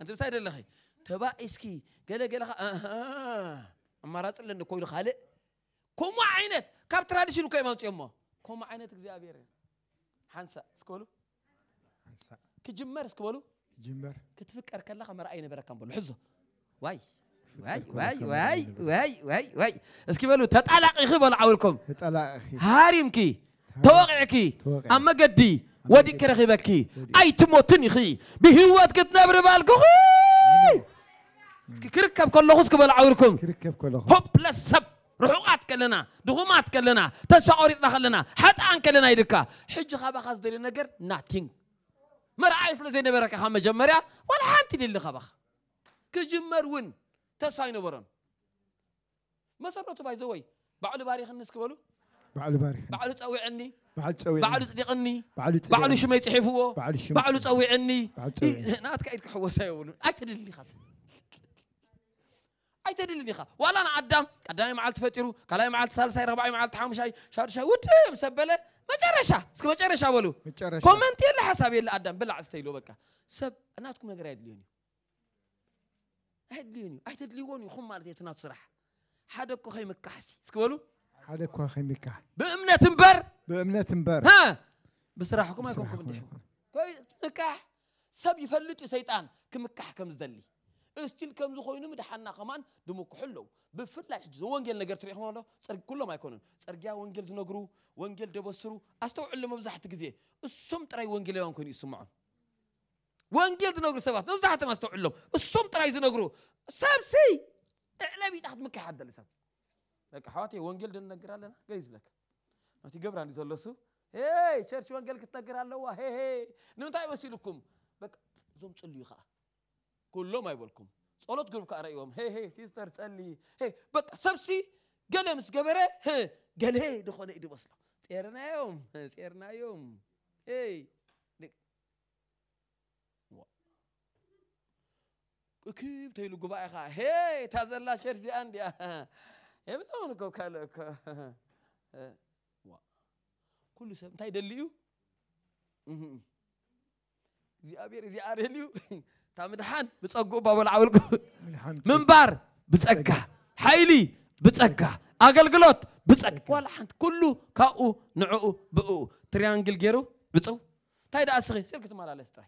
أنت بس هذا اللي تبا إسكي قال قال خ أها أما رأت لأنه كوي الخالق كم عينت كاب تراديشن كم أنت يما كم عينت جزابير هنسا سكولو هنسا كجمر سكولو ጅምበር ክትፍቀር ከለኻ መርኣይ ነበረካ ንበሉ ሕዞ ዋይ ዋይ ዋይ ዋይ ዋይ ዋይ ዋይ እስኪ በሉ ተጣላቂኺ በሉ ዓውልኩም ሃሪምኪ ተወቂዕኪ ኣብ መገዲ ወዲቅ ክረኺበኪ ኣይትሞትን ኢኺ ብህወት ክትነብሪ ባልክኹ ክርከብ ከለኹ እስክበሉ ዓውልኩም ሆፕለስ ሰብ ርሑቓት ከለና ድኹማት ከለና ተስፋ ቆሪፅና ከለና ሓጣኣን ከለና ይድካ ሕጂ ካባኻ ዝደልዮ ነገር ናቲንግ مرعيس لزين بركة خام جمرة ولا حنتي للي خبخ كجمر ون تساين ورم ما صرتوا باي زوي بعلو باريخ الناس كبلو بعلو باريخ بعلو تسوي عني بعلو تسوي بعلو تدقني بعلو تسوي بعلو شو ما يتحفوه بعلو شو بعلو تسوي عني إيه، نات كأيد كحوسة يقولون أكيد اللي خاص أي تدري اللي خاص ولا أنا عدم قدامي مع التفتيرو كلامي مع التسلسل ربعي مع التحامشاي شارشاي وتم سبله መጨረሻ እስከ መጨረሻ በሉ። ኮመንት የለ ሐሳብ የለ አዳም ብላ እስተ ይሎ በቃ ሰብ እናትኩም ነገር አይድልዮን እዩ አይድልዮን እዩ ኣይተድልይዎን እዩ ኹም ማለት እዩ ትናቱ ስራሕ ሓደ እኮ ከይምካሕሲ እስክ በሉ ሓደ እኳ ከይምካሕ ብእምነት እምበር ብእምነት እምበር ብስራሕኩም ኣይኮንኩም እንዲሕኩም ምካሕ ሰብ ይፈልጥ እዩ ሰይጣን ክምካሕ ከም ዝደሊ እስቲል ከምዚ ኮይኑ ምድሓና ኸማን ድምኩሑ ኣለዉ ብፍላይ ሕጂ ወንጌል ነገር ትሪኢኹም ኣሎ ኩሎም ኣይኮኑን ፀርግያ ወንጌል ዝነግሩ ወንጌል ደበስሩ ኣስተውዕሉ መብዛሕቲ ግዜ እሶም ጥራይ ወንጌላውያን ኮይኑ ይስምዖም ወንጌል ዝነግሩ ሰባት መብዛሕቶም ኣስተውዕሎም እሶም ጥራይ ዝነግሩ ሳብሰይ ዕለብ ይጣሕት ምካይሓደሊ ሰብ በቃ ሓዋትየ ወንጌል ድንነግር ኣለና ገይ ዝብለካ ናብቲ ገብራኒ ዘለሱ ሄይ ቸርች ወንጌል ክትነግር ኣለዋ ሄ ንምንታይ መሲልኩም በቃ እዞም ፅልዩ ከዓ كሎም ኣይበልኩም ጸሎት ግሩፕ ከዓ ረእዎም ሄ ሄ ሲስተር ጸሊ ሄ በቃ ሰብሲ ገለ ምስ ገበረ ገለ ድኾነ እዩ ድመስሎ ጼርናዮም ጼርናዮም እክብ ተይሉ ጉባኤ ከዓ ሄ እታ ዘላ ሸር እዚኣ እንዲያ የብለውን እኮ ካልእ እኮ ኩሉ ሰብ እንታይ ደሊ እዩ እግዚኣብሔር እዚኣ ደልዩ تامدحان بتصقو بابل عولكو منبر بتصقع حيلي بتصقع أقلقلوت بتصقع ولا حنت كله كأو نعو بأو تريانجل جيرو بتصو تايدا أسخي سيركت مالا لستاي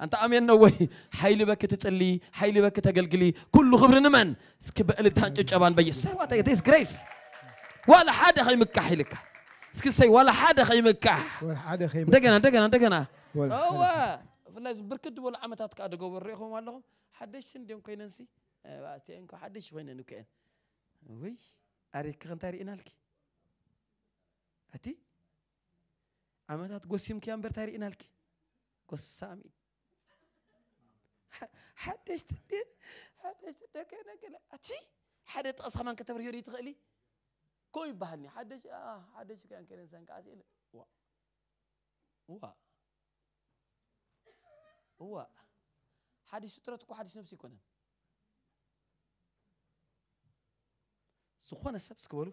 أنت أمين نوي حيلي بك تتسلي حيلي بك تقلقلي كله خبر نمن سكب اللي تانجو جبان بيس واتا يتيس جريس ولا حدا خيمكح لك سكسي ولا حدا خيمكح ولا حدا خيمكح دقنا دقنا دقنا اوه ብፍላይ ብርክት ዝበሉ ዓመታት ከዓ ደገበሩ ሪኢኹም ኣለኹም ሓደሽቲ እንዲኦም ኮይነንሲ ባእስቲአን ሓደሽ ኮይነን እከአን ወይ ኣሪክኸ እንታይ ርኢና ኣልኪ እቲ ዓመታት ጎሲምክያ እምበር እንታይ ርኢና ኣልኪ ጎሳሚ ሓደሽቲ ሓደሽቲ ደቀ ነገለ እቲ ሓደ ጥቕስ ከማን ከተብርዮ ድ ትኽእሊ ኮ ይበሃልኒ ሓደሽ ሓደሽ ከያን ከይነንሳን ከዓሲ ኢለ ዋ ዋ እዋ ሓዲሽ ፍጥረት እኮ ሓዲሽ ነብሲ ይኮነን ዝኾነ ሰብ ስክበሉ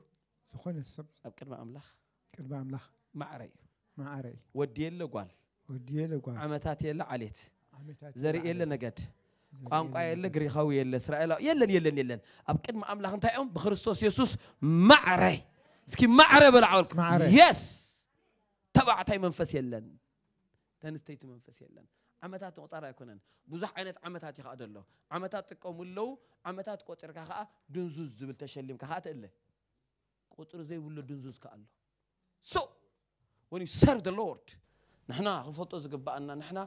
ዝኾነ ሰብ ኣብ ቅድሚ ኣምላኽ ቅድሚ ኣምላኽ ማዕረ እዩ ማዕረ እዩ ወዲ የለ ጓል ወዲ የለ ጓል ዓመታት የለ ዓሌት ዘርኢ የለ ነገድ ቋንቋ የለ ግሪካዊ የለ እስራኤላዊ የለን የለን የለን ኣብ ቅድሚ ኣምላኽ እንታይ እዮም ብክርስቶስ የሱስ ማዕረ እስኪ ማዕረ በላዓበልኩም የስ ተባዕታይ መንፈስ የለን ተንስተይቲ መንፈስ የለን ዓመታት መቁፃር ኣይኮነን ብዙሕ ዓይነት ዓመታት እዩ ከዓ ደሎ ዓመታት ጥቀሙ ኣለው ዓመታት ቆፂርካ ከዓ ድንዙዝ ዝብል ተሸሊምካ ከዓ ትእለ ቁፅሪ ዘይብሉ ድንዙዝ ከዓ ኣሎ ሶ ወን ሰርቭ ደ ሎርድ ንሕና ክንፈልጦ ዝግባአና ንሕና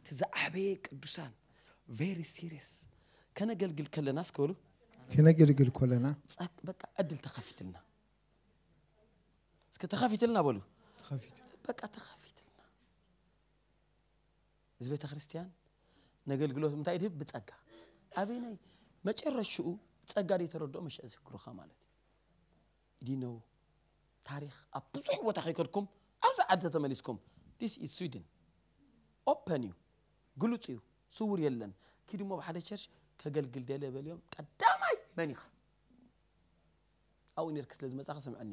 እቲ ዝዓበየ ቅዱሳን ቨሪ ሲሪስ ከነገልግል ከለናስ ክበሉ ከነገልግል ከለና በቃ ዕድል ተኸፊትልና እስኪ ተኸፊትልና በሉ በቃ ተኸፊት ዝቤተ ክርስቲያን ነገልግሎት እንታይ ድህብ ብፀጋ ኣበይናይ መጨረሽኡ ፀጋ ደይተረድኦ መሸ ዝክሩኻ ማለት እዩ ዲነው ታሪክ ኣብ ብዙሕ ቦታ ከይከድኩም ኣብዛ ዓዲ ተመሊስኩም ዲስ ኢዝ ስዊድን ኦፐን እዩ ግሉፅ እዩ ስውር የለን ኪድሞ ብሓደ ቸርች ከገልግል ደለ በልዮም ቀዳማይ መን ኢኻ ኣብኡ ነርክ ስለ ዝመፃኸ ስምዐኒ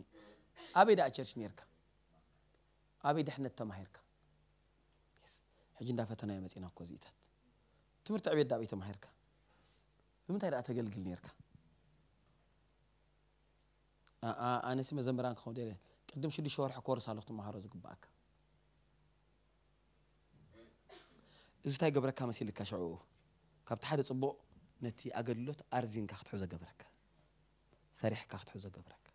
ኣበይ ዳኣ ቸርች ነርካ ኣበይ ድሕነት ተማሂርካ حجنا فتنا يا مزينا كوزيتات تمرت عبيد دابي تمهيركا بمن تير أتقل قل نيركا أنا سمع زمران خود ديله قدم شدي شوار حكور سالخت مهارز قباك إذا تاي قبرك كم سيل كشعو كابت حدث صبو نتي أقلت أرزين كخت حوزة قبرك فرح كخت حوزة قبرك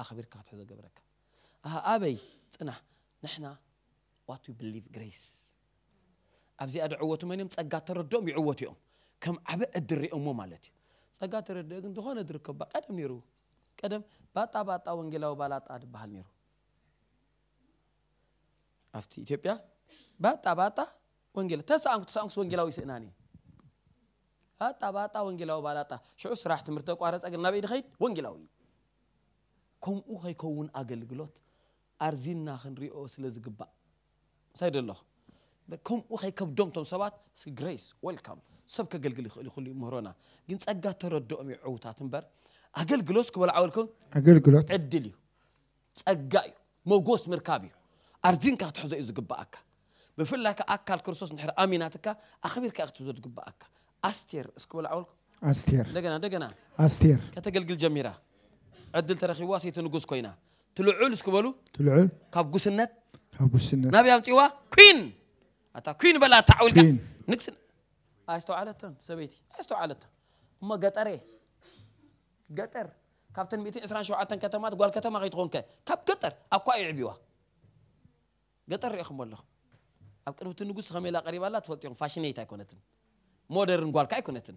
أخبرك كخت قبرك أها أبي تنح نحنا وات يو بليف جريس ابزي ادعوتو منيم صقا تردوم يعوت يوم كم عب ادري امو مالتي صقا ترد انت هون ادرك با قدم نيرو قدم باطا باطا وانجلاو بالاطا دبال نيرو افتي ايثيوبيا باطا باطا وانجلا تسانك تسانك وانجلاو يسناني باطا باطا وانجلاو بالاطا شو سراح تمرتو قارص اقل نبي دخيت وانجلاوي كم او هيكون اغلغلوت ኣርዚና ክንሪኦ ስለ ዝግባእ ምሳይ ደለኹ ከምኡ ከይከብዶም ቶም ሰባት ግሬስ ወልካም ሰብ ከገልግል ይኽእል ይኽእሉ ምህሮና ግን ፀጋ ተረድኦም እዩ ዕውታት እምበር ኣገልግሎስ ክበልዓወልኩም ኣገልግሎት ዕድል እዩ ፀጋ እዩ መጎስ ምርካብ እዩ ኣርዚንካ ክትሕዞ እዩ ዝግባኣካ ብፍላይ ከ ኣካል ክርስቶስ ንድሕሪ ኣሚናትካ ኣኽቢርካ ክትሕዞ ዝግባኣካ ኣስቴር እስክበልዓወልኩም ኣስቴር እንደገና እንደገና ኣስቴር ከተገልግል ጀሚራ ዕድል ተረኺብዋ ሰይቲ ንጉስ ኮይና تلعول سكبلو تلعول كاب جسنت كاب جسنت نبي أم تيوا كين أتا كين بلا تعول كين نكس أستو على تون سبيتي أستو على تون ما قطرة قطر كابتن ميتين إسران شو عتن كتمات قال كتم غيت غونك كاب قطر أقوى يعبيوا قطر يا أخو مالك أبكر بتنجس خميلة قريبة لا تفوت يوم فاشينيتا يكونتن مودرن قال كاي يكونتن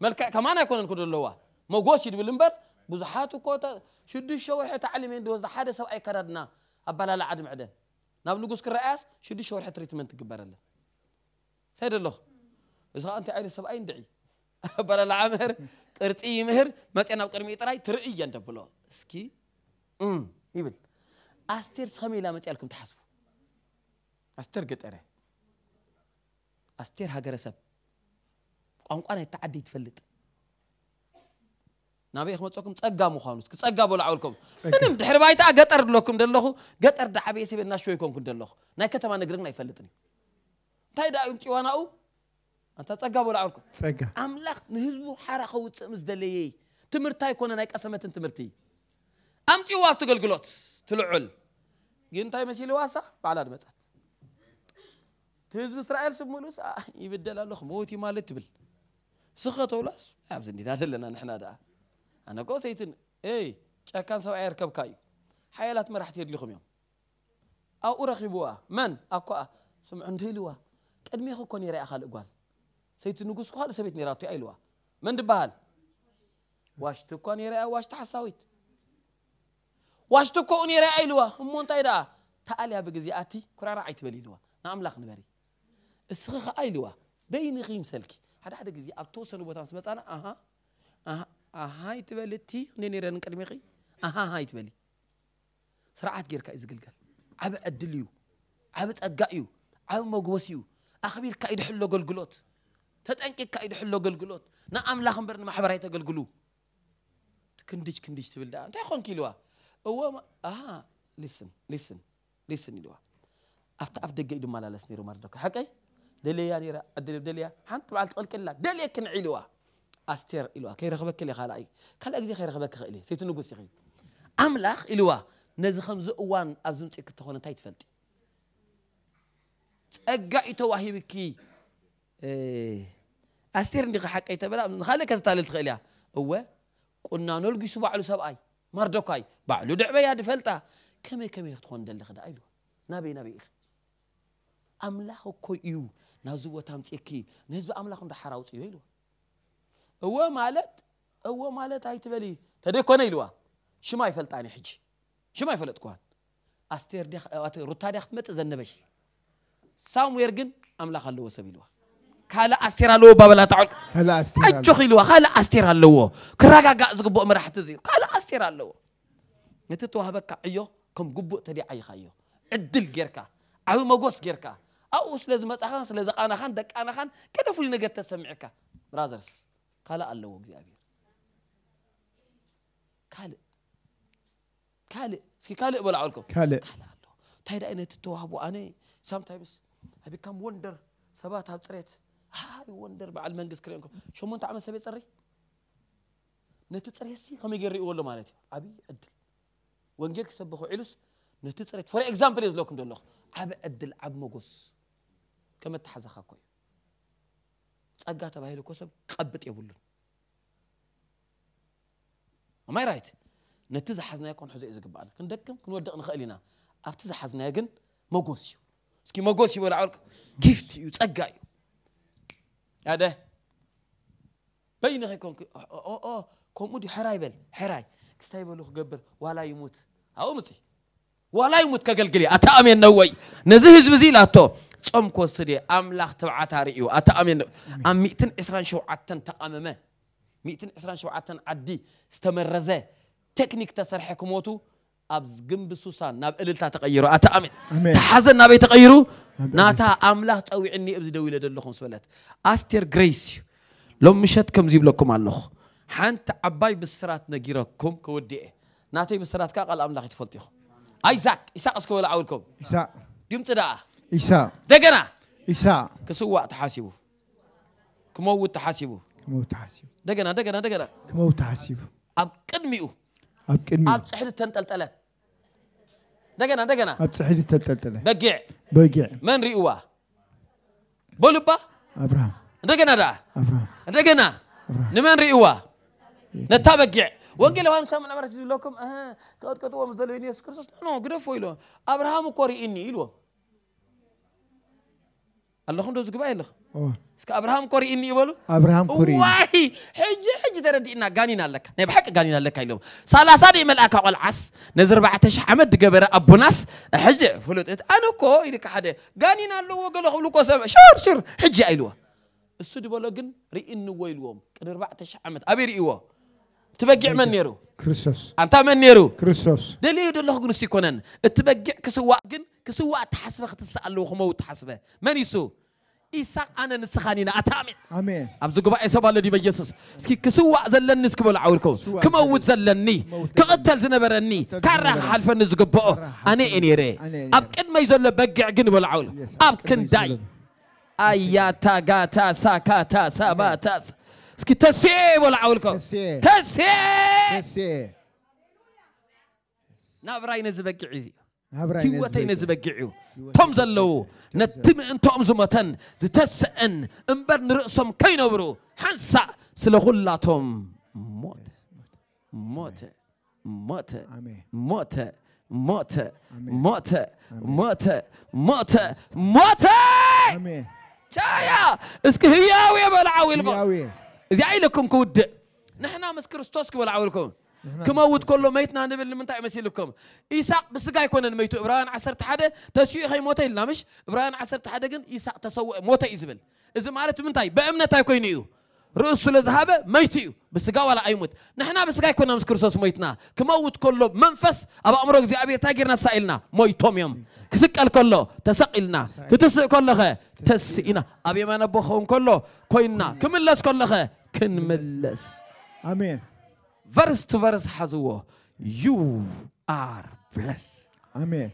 ملك كمان يكونن كل اللوا ما قوسي دبلمبر بزحاتو كوتا شدو شوحة تعلمين دوز حدا سو أي كردنا أبلا لا عدم عدن ناب نقص كرأس شدش شوحة تريتمنت تقبل له سيد الله إذا أنت عين سو أي ندعي أبلا لا عمر قرتي مهر ما تينا بقرمي تراي ترئي أنت بلو سكي أم يبل أستير سامي لا تيالكم تحسبوا أستير قد أرى أستير هاجر سب ቋንቋ ናይ ተዓዲ نبي خم تصوكم تصقع مخانوس كتصقع بولعولكم أنا متحر بايتا قطر لكم دلله قطر دعبي يسيب الناس شوي كون كدلله ناي كتما نقرن ناي فلتني تايدا أنت وانا أو أنت تصقع بولعولكم تصقع أملاك نهزبو حرا خوت سمز دليي تمرتاي كون ناي قسمة تمرتي أم تي واتو قلقلوت تلعل جين تاي مسيل واسا بعلا دمتات تهزب إسرائيل سبمولوس آه يبدل الله خموتي مالتبل سخة ولاس أبزني لا دلنا نحن ده أنا قوسيتن إي كان سوا يركب كاي حيالات ما راح تيد لكم يوم أو أرخبوها من أكو أه. سمع عندي لوا قد ميخو كوني رأي أخال أقوال سيتن نقص خالص سبيت نيراتي أي لوا من دبال واش تكوني رأي واش حساويت واش تكوني رأي أي لوا أمون تايدا تعال يا بجزي أتي كرا رأي بلي لوا نعم لخ نبري السخخ أي لوا بين غيم سلكي هذا حدا جزي أبتوسن وبتانس بس أنا أها أها هاي تبالي تي نيني رن كلمي اها هاي تبالي سرعات غير كايز قلقل عب ادليو عب تقايو عب مغوسيو اخبير كايد حلو قلقلوت تتانكي كايد حلو قلقلوت نا املاهم برن محبر هاي تقلقلو كنديش كنديش تبلدا انت خون كيلوا هو ما اها لسن لسن لسن يلوا افت افت دقي دمالا لسني رو مردك حقي دليا نيرا ادلي دليا حنت بعد تقلقلا دليا كن ኣስቴር ኢልዋ ከይረኽበክ ለ ካልኣይ ካልኣይ ግዜ ከይረኽበክ ክእል እየ ሰይቱ ንጉስ ይኸ ኣምላኽ ኢልዋ ነዚ ከምዚ እዋን ኣብዚ ምፅኢት ክተኾነ እንታይ ትፈልጢ ፀጋ እዩ ተዋሂብኪ ኣስቴር እንዲ ሓቀ ይተበላ ንካልእ ከተታልል ትኽእል እያ እወ ቁናኖ ልጊሱ ባዕሉ ሰብኣይ ማርዶካይ ባዕሉ ድዕበያ ድፈልጣ ከመይ ከመይ ክትኾን ደሊ ክዳ ኢልዋ ናበይ ናበይ ኢኸ ኣምላኽ እኮ እዩ ናብዚ ቦታ ምፅኢኪ ንህዝቢ ኣምላኽ እንዳሓራ ውፅዮ ኢልዋ هو مالت هو مالت هاي تبلي تدري كون يلوا شو ما يفلت عني حج شو ما يفلت كون أستير دخ روتا دخت مت زنبش سام ويرجن أملا خلوه سبيلوا خلا أستير لو بابلا تعال خلا أستير أجو خلوه خلا أستير لو كراجع قازق بق مرح تزيد خلا أستير لو نت توهبك عيو كم جبو تبي عي خيو عدل جيركا عو مقص جيركا أو سلز مسخان سلز أنا خان دك أنا خان كده فلنا قد تسمعك برازرس قال الله اغزابير قال قال اسكي قال ابو العولكم قال قال الله تايدا اني تتوهبوا اني سام تايمز ابي كم وندر سبات اب صريت هاي وندر بعد المنجس كرينكم شو مو انت عم سبي صري نتي صري سي كم يجري يقولوا مالتي ابي ادل وانجيل كسبخو علوس نتي صريت فور اكزامبل يز لوكم دولو عب ادل عب مغوس كم تحزخا كويس ጸጋ ተባሂሉ እኮ ሰብ ክቐብጥ የብሉን ኣማይ ራይት ነቲ ዝሓዝናዮ ክንሕዞ እዩ ዝግባአና ክንደክም ክንወድቕ ንኽእል ኢና ኣብቲ ዝሓዝናዮ ግን መጎስ እዩ እስኪ መጎስ ይበል ዓወልክ ጊፍት እዩ ጸጋ እዩ ያደ በይንኸ ይኮንክ ከምኡ ድዩ ሕራይ በል ሕራይ ክስታ ይበሉ ክገብር ዋላ ይሙት ኣብኡ ምፅ ዋላ ይሙት ከገልግል እየ ኣተኣምየነወይ ነዚ ህዝቢ እዚ ኢላቶ صوم كوسري أملاخ تبع تاريخه أتا أمين أم ميتن إسران شو عتن تقامة ميتن إسران شو عتن عدي استمر رزة تكنيك تسرح كموتو أبز جنب سوسان ناب إل تغيره أتا أمين تحزن ناب يتغيره ناتا أملاخ توي عني أبز دويلة دلخون سولت أستير غريس لو مشت كم زيب لكم الله حنت عباي بالسرات نجيركم كوديه ناتي بالسرات كأقل أملاخ تفلتيه أيزاك إسحاق أسكول عوركم إسحاق دم تدا إساء دقنا إيساء كسوى تحاسبه كموت تحاسبه كموت تحاسبه دقنا دقنا دقنا كموت تحاسبه أب قدمئه أب قدمئه أب سحر تنتلتلت دقنا دقنا أب سحر تلات بقيع بقيع من رئوا بولبا أبراهام دقنا دا أبراهام دقنا نمن رئوا إيه. نتابقيع وقال نتابقع ወንጌል ዮሐንስ لكم أها ለኩም ቀጥቀጡ ወምዘለው ኢየሱስ ክርስቶስ نو ግደፎ إلو አብርሃም እኮ إني إلو ኣለኹም ዶ ዝግባእ ኣለኹ እስካ ኣብርሃም ኮሪእኒ ይበሉ ኣብርሃም ዋይ ሕጂ ሕጂ ተረዲእና ጋኒን ኣለካ ናይ ብሓቂ ጋኒን ኣለካ ኢሎም ሳላሳ ደይ መልኣካ ቆልዓስ ነዚ 4 ሽሕ ዓመት ድገበረ ኣቦናስ ሕጂ ፍሉጥ ኣነ ኮ ኢልካ ሓደ ጋኒን ኣለዎ ገለ ክብሉ ኮ ሰብ ሽርሽር ሕጂ ኣይልዋ እሱ ድበሎ ግን ርእንዎ ኢልዎም ቅድ 4 ሽሕ ዓመት ኣበይ ርእይዎ ትበጊዕ መን ነይሩ ክርስቶስ ኣንታ መን ነይሩ ክርስቶስ ደልዩ ደለኹ ግን እሱ ይኮነን እትበጊዕ ክስዋእ ግን ክስዋእ ተሓስበ ክትስእ ኣለዎ ክመውት ተሓስበ መን ይሱ إسحاق أنا نسخانينا أتامن آمين أبزق بقى إسحاق الله دي بيسس سكي كسوع زلني سكبل عوركم كم أود زلني كقتل زنبرني كره حلف نزق بقى أنا إني ره. أب أبكد ما يزول بقع جن ولا عول كن داي تا تا تا سا كا سا غاتا تا س. سكي تسيء ولا عولكم تسيء. تسيء. نابراين نزبك عزي كيوتي نزبقعو تمزلو نتم انتو امزمتن زتسأن امبر نرقصم كينو برو حنسا سلغلاتهم موت موت موت موت موت موت موت موت موت جايا اسك هياوي بلعاوي لكم هياوي زي عيلكم كود نحنا مس كريستوس كي بلعاوي لكم ክመውት ከሎ መይትና ንብል ንምንታይ መሲልኩም ኢሳቅ ብስጋ ኣይኮነን መይቱ ዕብራውያን 11 ተስኡ ከይሞተ ኢልና ምሽ ዕብራውያን 11 ግን ኢሳቅ ተሰውአ ሞተ እዩ ዝብል እዚ ማለት ምንታይ በእምነት ኣይኮይኑ እዩ ርእሱ ስለዝሃበ መይቱ እዩ ብስጋ ዋላ ኣይሙት ንሕና ብስጋ ይኮና ምስ ክርስቶስ ሞይትና ክመውት ከሎ መንፈስ ኣብ ኣእምሮ እግዚኣብሔር እንታይ ጌርና ተሳኢልና ሞይቶም እዮም ክስቀል ከሎ ተሰቂልና ክትስእ ከሎኸ ተስኢና ኣብ የማነ ቦኸውን ከሎ ኮይንና ክምለስ ከሎኸ ክንምለስ ኣሜን verse to verse has You are blessed. Amen.